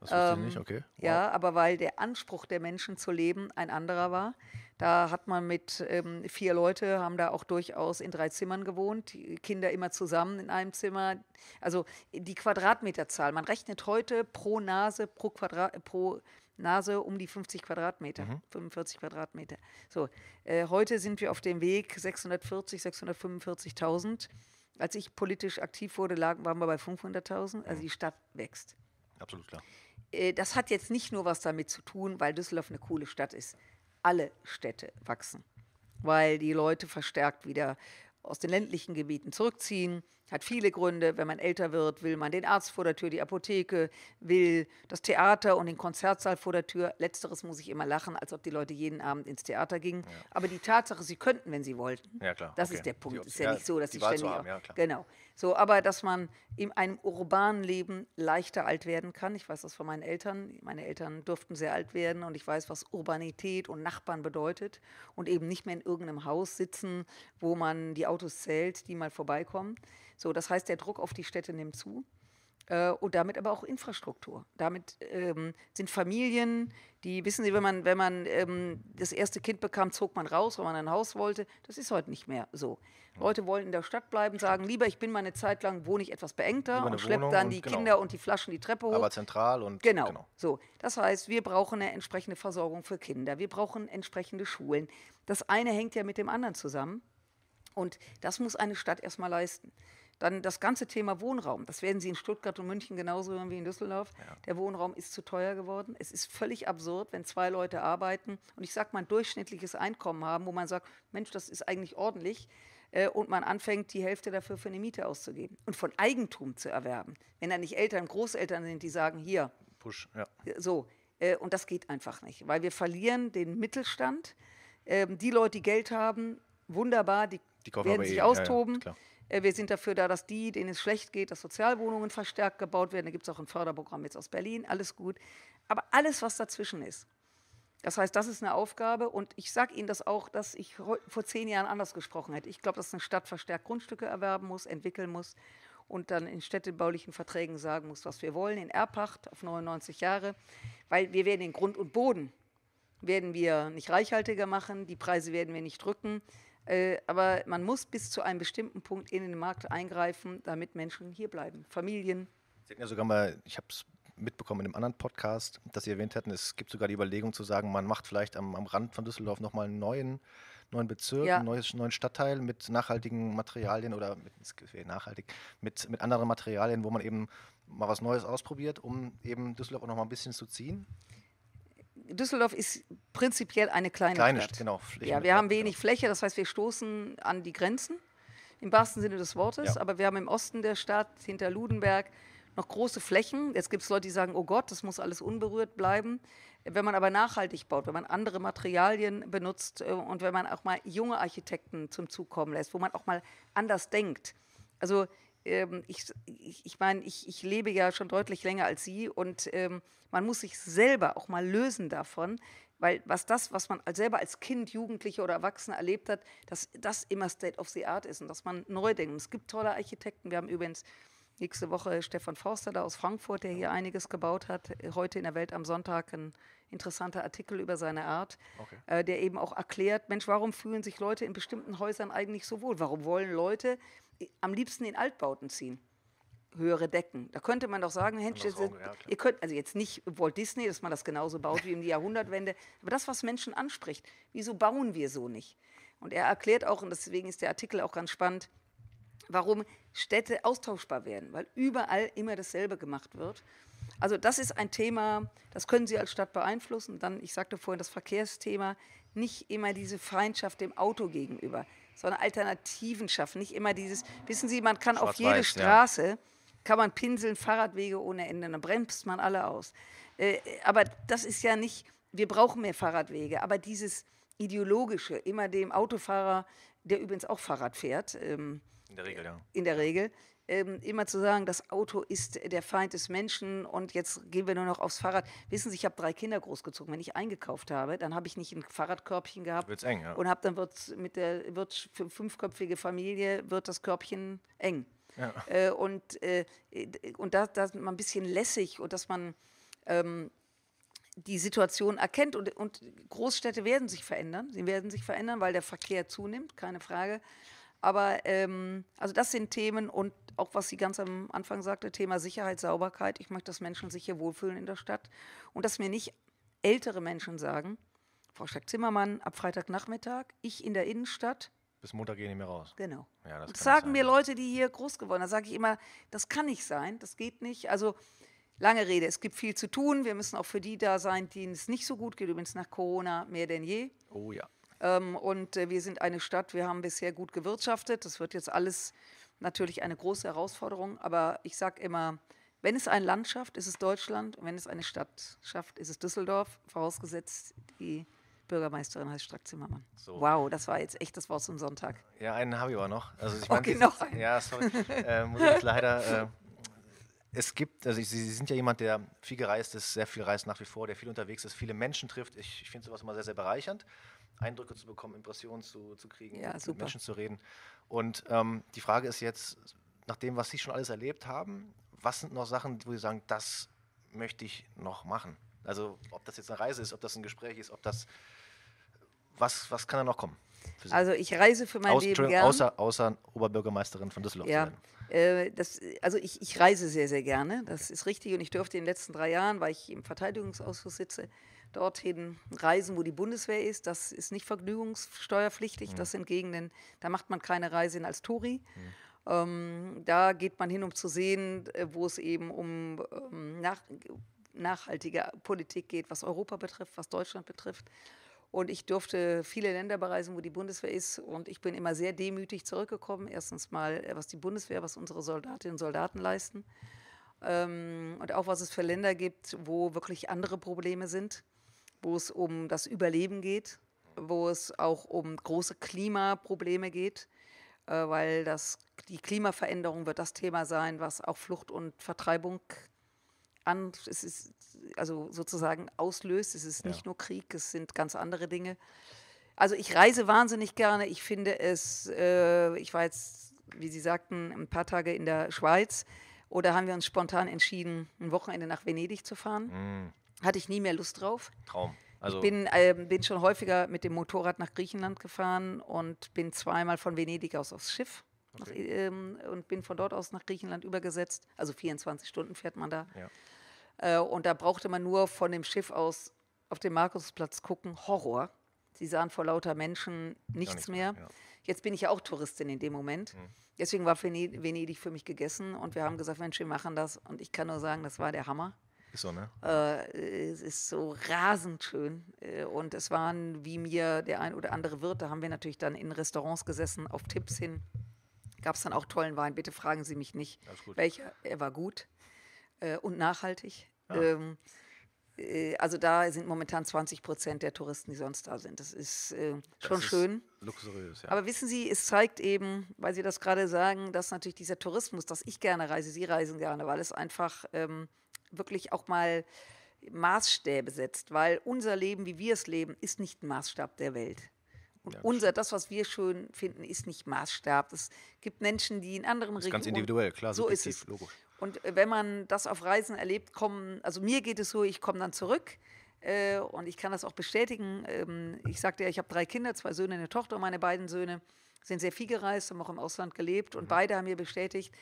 Das wusste ähm, nicht, okay. Wow. Ja, aber weil der Anspruch der Menschen zu leben ein anderer war, da hat man mit ähm, vier Leute, haben da auch durchaus in drei Zimmern gewohnt, Kinder immer zusammen in einem Zimmer. Also die Quadratmeterzahl, man rechnet heute pro Nase, pro Quadrat, pro Quadratmeter Nase um die 50 Quadratmeter, mhm. 45 Quadratmeter. So, äh, heute sind wir auf dem Weg 640, 645.000. Als ich politisch aktiv wurde, lagen, waren wir bei 500.000. Also mhm. die Stadt wächst. Absolut klar. Äh, das hat jetzt nicht nur was damit zu tun, weil Düsseldorf eine coole Stadt ist. Alle Städte wachsen, weil die Leute verstärkt wieder aus den ländlichen Gebieten zurückziehen hat viele Gründe. Wenn man älter wird, will man den Arzt vor der Tür, die Apotheke, will das Theater und den Konzertsaal vor der Tür. Letzteres muss ich immer lachen, als ob die Leute jeden Abend ins Theater gingen. Ja. Aber die Tatsache, sie könnten, wenn sie wollten, ja, das okay. ist der Punkt. Es ist ja, ja, nicht so, dass sie ständig. Haben, auch, genau. So, aber dass man in einem urbanen Leben leichter alt werden kann. Ich weiß das von meinen Eltern. Meine Eltern durften sehr alt werden und ich weiß, was Urbanität und Nachbarn bedeutet und eben nicht mehr in irgendeinem Haus sitzen, wo man die Autos zählt, die mal vorbeikommen. So, das heißt, der Druck auf die Städte nimmt zu. Äh, und damit aber auch Infrastruktur. Damit ähm, sind Familien, die wissen Sie, wenn man, wenn man ähm, das erste Kind bekam, zog man raus, weil man ein Haus wollte. Das ist heute nicht mehr so. Leute wollen in der Stadt bleiben, sagen lieber, ich bin mal eine Zeit lang, wohne ich etwas beengter und schleppe dann die und, genau. Kinder und die Flaschen die Treppe hoch. Aber zentral und genau. genau. So, das heißt, wir brauchen eine entsprechende Versorgung für Kinder. Wir brauchen entsprechende Schulen. Das eine hängt ja mit dem anderen zusammen und das muss eine Stadt erstmal leisten. Dann das ganze Thema Wohnraum. Das werden Sie in Stuttgart und München genauso hören wie in Düsseldorf. Ja. Der Wohnraum ist zu teuer geworden. Es ist völlig absurd, wenn zwei Leute arbeiten und ich sage mal ein durchschnittliches Einkommen haben, wo man sagt, Mensch, das ist eigentlich ordentlich äh, und man anfängt, die Hälfte dafür für eine Miete auszugeben und von Eigentum zu erwerben. Wenn da nicht Eltern, Großeltern sind, die sagen, hier, Push, ja. so, äh, und das geht einfach nicht, weil wir verlieren den Mittelstand. Ähm, die Leute, die Geld haben, wunderbar, die, die werden sich eh, austoben. Ja, ja, äh, wir sind dafür da, dass die, denen es schlecht geht, dass Sozialwohnungen verstärkt gebaut werden. Da gibt es auch ein Förderprogramm jetzt aus Berlin, alles gut. Aber alles, was dazwischen ist. Das heißt, das ist eine Aufgabe und ich sage Ihnen das auch, dass ich vor zehn Jahren anders gesprochen hätte. Ich glaube, dass eine Stadt verstärkt Grundstücke erwerben muss, entwickeln muss und dann in städtebaulichen Verträgen sagen muss, was wir wollen, in Erpacht auf 99 Jahre, weil wir werden den Grund und Boden werden wir nicht reichhaltiger machen, die Preise werden wir nicht drücken, äh, aber man muss bis zu einem bestimmten Punkt in den Markt eingreifen, damit Menschen hier bleiben, Familien. Sie hatten ja sogar mal, ich habe es mitbekommen in einem anderen Podcast, dass Sie erwähnt hatten, es gibt sogar die Überlegung zu sagen, man macht vielleicht am, am Rand von Düsseldorf nochmal einen neuen, neuen Bezirk, ja. einen neues, neuen Stadtteil mit nachhaltigen Materialien oder mit, äh, nachhaltig, mit, mit anderen Materialien, wo man eben mal was Neues ausprobiert, um eben Düsseldorf auch nochmal ein bisschen zu ziehen. Düsseldorf ist prinzipiell eine kleine, kleine Stadt. Genau, ja, wir haben wenig genau. Fläche, das heißt, wir stoßen an die Grenzen im wahrsten Sinne des Wortes. Ja. Aber wir haben im Osten der Stadt, hinter Ludenberg, noch große Flächen. Jetzt gibt es Leute, die sagen, oh Gott, das muss alles unberührt bleiben. Wenn man aber nachhaltig baut, wenn man andere Materialien benutzt äh, und wenn man auch mal junge Architekten zum Zug kommen lässt, wo man auch mal anders denkt. Also ähm, ich, ich, ich meine, ich, ich lebe ja schon deutlich länger als Sie und ähm, man muss sich selber auch mal lösen davon, weil was das, was man selber als Kind, Jugendliche oder Erwachsene erlebt hat, dass das immer State of the Art ist und dass man neu denkt. Es gibt tolle Architekten. Wir haben übrigens nächste Woche Stefan Forster da aus Frankfurt, der hier einiges gebaut hat. Heute in der Welt am Sonntag ein interessanter Artikel über seine Art, okay. äh, der eben auch erklärt, Mensch, warum fühlen sich Leute in bestimmten Häusern eigentlich so wohl? Warum wollen Leute am liebsten in Altbauten ziehen. Höhere Decken. Da könnte man doch sagen, Mensch, jetzt, ihr könnt, also jetzt nicht Walt Disney, dass man das genauso baut wie in die Jahrhundertwende, aber das, was Menschen anspricht, wieso bauen wir so nicht? Und er erklärt auch, und deswegen ist der Artikel auch ganz spannend, warum Städte austauschbar werden, weil überall immer dasselbe gemacht wird. Also das ist ein Thema, das können Sie als Stadt beeinflussen. Dann, ich sagte vorhin, das Verkehrsthema, nicht immer diese Feindschaft dem Auto gegenüber sondern Alternativen schaffen. Nicht immer dieses, wissen Sie, man kann auf jede Straße, ja. kann man pinseln, Fahrradwege ohne Ende, dann bremst man alle aus. Äh, aber das ist ja nicht, wir brauchen mehr Fahrradwege, aber dieses ideologische, immer dem Autofahrer, der übrigens auch Fahrrad fährt, ähm, in der Regel, ja. In der Regel, ähm, immer zu sagen, das Auto ist der Feind des Menschen und jetzt gehen wir nur noch aufs Fahrrad. Wissen Sie, ich habe drei Kinder großgezogen. Wenn ich eingekauft habe, dann habe ich nicht ein Fahrradkörbchen gehabt. Wird's eng, ja. Und habe dann wird mit der wird für fünfköpfige Familie wird das Körbchen eng. Ja. Äh, und äh, und da dass man ein bisschen lässig und dass man ähm, die Situation erkennt und, und Großstädte werden sich verändern. Sie werden sich verändern, weil der Verkehr zunimmt, keine Frage. Aber ähm, also das sind Themen und auch was sie ganz am Anfang sagte, Thema Sicherheit, Sauberkeit. Ich möchte, dass Menschen sich hier wohlfühlen in der Stadt und dass mir nicht ältere Menschen sagen, Frau Stark-Zimmermann, ab Freitagnachmittag, ich in der Innenstadt. Bis Montag gehen die mehr raus. Genau. Ja, das, das sagen mir Leute, die hier groß geworden sind. Da sage ich immer, das kann nicht sein, das geht nicht. Also lange Rede, es gibt viel zu tun. Wir müssen auch für die da sein, denen es nicht so gut geht, übrigens nach Corona mehr denn je. Oh ja. Ähm, und äh, wir sind eine Stadt, wir haben bisher gut gewirtschaftet. Das wird jetzt alles natürlich eine große Herausforderung. Aber ich sage immer, wenn es ein Land schafft, ist es Deutschland. Und wenn es eine Stadt schafft, ist es Düsseldorf. Vorausgesetzt, die Bürgermeisterin heißt Strack-Zimmermann. So. Wow, das war jetzt echt das Wort zum Sonntag. Ja, einen habe ich aber noch. Also ich oh, okay, mein, noch einen. Ja, sorry. äh, muss ich leider... Äh es gibt, also Sie sind ja jemand, der viel gereist ist, sehr viel reist nach wie vor, der viel unterwegs ist, viele Menschen trifft. Ich, ich finde sowas immer sehr, sehr bereichernd, Eindrücke zu bekommen, Impressionen zu, zu kriegen, ja, mit Menschen zu reden. Und ähm, die Frage ist jetzt, nach dem, was Sie schon alles erlebt haben, was sind noch Sachen, wo Sie sagen, das möchte ich noch machen? Also ob das jetzt eine Reise ist, ob das ein Gespräch ist, ob das, was, was kann da noch kommen? Also ich reise für mein Aus, Leben gern. Außer, außer Oberbürgermeisterin von Düsseldorf. Ja. Zu äh, das, äh, also ich, ich, reise sehr, sehr gerne, das ist richtig. Und ich durfte in den letzten drei Jahren, weil ich im Verteidigungsausschuss sitze, dorthin reisen, wo die Bundeswehr ist. Das ist nicht vergnügungssteuerpflichtig, mhm. das sind Gegenden, da macht man keine Reise hin als Touri. Mhm. Ähm, da geht man hin, um zu sehen, äh, wo es eben um ähm, nach, nachhaltige Politik geht, was Europa betrifft, was Deutschland betrifft. Und ich durfte viele Länder bereisen, wo die Bundeswehr ist. Und ich bin immer sehr demütig zurückgekommen. Erstens mal, äh, was die Bundeswehr, was unsere Soldatinnen und Soldaten leisten. Ähm, und auch, was es für Länder gibt, wo wirklich andere Probleme sind, wo es um das Überleben geht, wo es auch um große Klimaprobleme geht, äh, weil das, die Klimaveränderung wird das Thema sein, was auch Flucht und Vertreibung an, es ist also sozusagen auslöst. Es ist ja. nicht nur Krieg, es sind ganz andere Dinge. Also ich reise wahnsinnig gerne. Ich finde es, äh, ich war jetzt, wie Sie sagten, ein paar Tage in der Schweiz oder haben wir uns spontan entschieden, ein Wochenende nach Venedig zu fahren. Mm. Hatte ich nie mehr Lust drauf. Traum. Also ich bin, äh, bin schon häufiger mit dem Motorrad nach Griechenland gefahren und bin zweimal von Venedig aus aufs Schiff okay. nach, ähm, und bin von dort aus nach Griechenland übergesetzt. Also 24 Stunden fährt man da. Ja. Äh, und da brauchte man nur von dem Schiff aus auf den Markusplatz gucken. Horror. Sie sahen vor lauter Menschen nichts nicht mehr. mehr ja. Jetzt bin ich ja auch Touristin in dem Moment. Mhm. Deswegen war Venedig für mich gegessen und wir haben mhm. gesagt, Mensch, wir machen das. Und ich kann nur sagen, das war der Hammer. Ist so, ne? Äh, es ist so rasend schön. Äh, und es waren, wie mir der ein oder andere Wirt, da haben wir natürlich dann in Restaurants gesessen, auf Tipps hin. Gab es dann auch tollen Wein. Bitte fragen Sie mich nicht, welcher. Er war gut äh, und nachhaltig. Ja. Ähm, äh, also da sind momentan 20 Prozent der Touristen, die sonst da sind. Das ist äh, das schon ist schön. Luxuriös, ja. Aber wissen Sie, es zeigt eben, weil Sie das gerade sagen, dass natürlich dieser Tourismus, dass ich gerne reise, Sie reisen gerne, weil es einfach ähm, wirklich auch mal Maßstäbe setzt, weil unser Leben, wie wir es leben, ist nicht ein Maßstab der Welt. Und ja, unser, das, was wir schön finden, ist nicht Maßstab. Es gibt Menschen, die in anderen Regionen. Ganz individuell, klar. So ist es. Logisch. Und wenn man das auf Reisen erlebt, kommen, also mir geht es so, ich komme dann zurück äh, und ich kann das auch bestätigen. Ähm, ich sagte ja, ich habe drei Kinder, zwei Söhne, eine Tochter und meine beiden Söhne sind sehr viel gereist, haben auch im Ausland gelebt und mhm. beide haben mir bestätigt,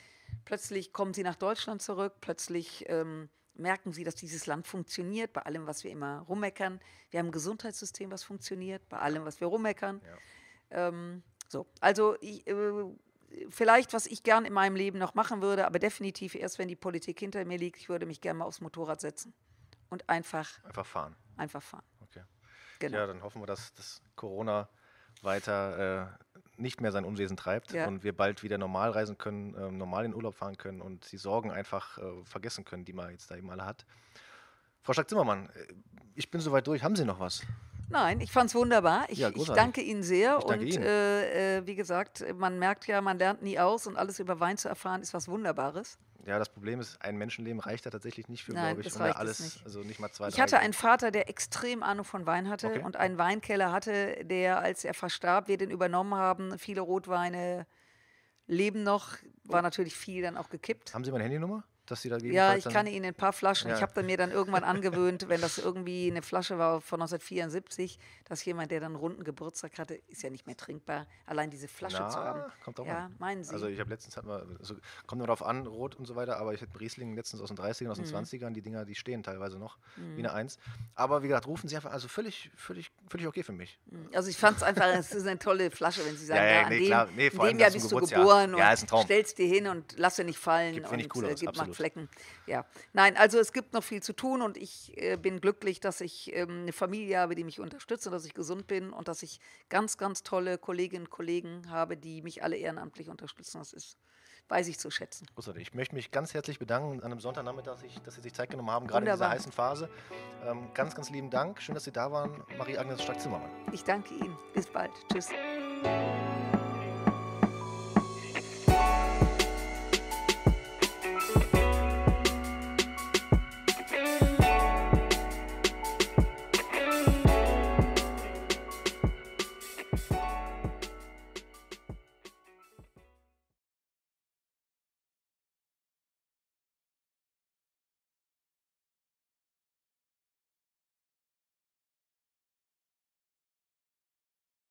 plötzlich kommen sie nach Deutschland zurück, plötzlich ähm, merken sie, dass dieses Land funktioniert, bei allem, was wir immer rummeckern. Wir haben ein Gesundheitssystem, was funktioniert, bei allem, was wir rummeckern. Ja. Ähm, so, also ich, äh, vielleicht, was ich gern in meinem Leben noch machen würde, aber definitiv erst, wenn die Politik hinter mir liegt, ich würde mich gerne mal aufs Motorrad setzen und einfach. Einfach fahren. Einfach fahren. Okay. Genau. Ja, dann hoffen wir, dass das Corona weiter äh, nicht mehr sein Unwesen treibt ja. und wir bald wieder normal reisen können, äh, normal in Urlaub fahren können und die Sorgen einfach äh, vergessen können, die man jetzt da eben alle hat. Frau Stark-Zimmermann, äh, ich bin soweit durch. Haben Sie noch was? Nein, ich fand es wunderbar. Ich, ja, ich, danke Ihnen sehr. Danke und Ihnen. Äh, äh, wie gesagt, man merkt ja, man lernt nie aus und alles über Wein zu erfahren ist was Wunderbares. Ja, das Problem ist, ein Menschenleben reicht da tatsächlich nicht für, glaube ich. Das alles, nicht. Also nicht mal zwei, ich hatte einen Vater, der extrem Ahnung von Wein hatte okay. und einen Weinkeller hatte, der, als er verstarb, wir den übernommen haben, viele Rotweine leben noch, war oh. natürlich viel dann auch gekippt. Haben Sie meine Handynummer? dass sie da Ja, ich ne? kann Ihnen ein paar Flaschen. Ja. Ich habe mir dann irgendwann (laughs) angewöhnt, wenn das irgendwie eine Flasche war von 1974, dass jemand, der dann einen runden Geburtstag hatte, ist ja nicht mehr trinkbar, allein diese Flasche Na, zu haben. Kommt auch ja, an. meinen Sie? Also ich habe letztens, hat man, also kommt nur darauf an, rot und so weiter, aber ich hätte Riesling letztens aus den 30ern, aus den mhm. 20ern, die Dinger, die stehen teilweise noch, mhm. wie eine Eins. Aber wie gesagt, rufen Sie einfach, also völlig, völlig, völlig okay für mich. Mhm. Also ich fand es einfach, es ist eine tolle Flasche, wenn Sie sagen, ja, ja, ja nee, dem, klar. Nee, vor in dem Jahr bist du geboren ja, und stellst dir hin und lass dir nicht fallen. Finde ich cool äh, aus, absolut. Flecken. Ja, nein, also es gibt noch viel zu tun und ich äh, bin glücklich, dass ich ähm, eine Familie habe, die mich unterstützt und dass ich gesund bin und dass ich ganz, ganz tolle Kolleginnen und Kollegen habe, die mich alle ehrenamtlich unterstützen. Das ist weiß ich zu schätzen. Großartig. Ich möchte mich ganz herzlich bedanken an einem Sonntagnachmittag, dass, ich, dass Sie sich Zeit genommen haben, gerade Wunderbar. in dieser heißen Phase. Ähm, ganz, ganz lieben Dank. Schön, dass Sie da waren. Marie-Agnes Strack-Zimmermann. Ich danke Ihnen. Bis bald. Tschüss.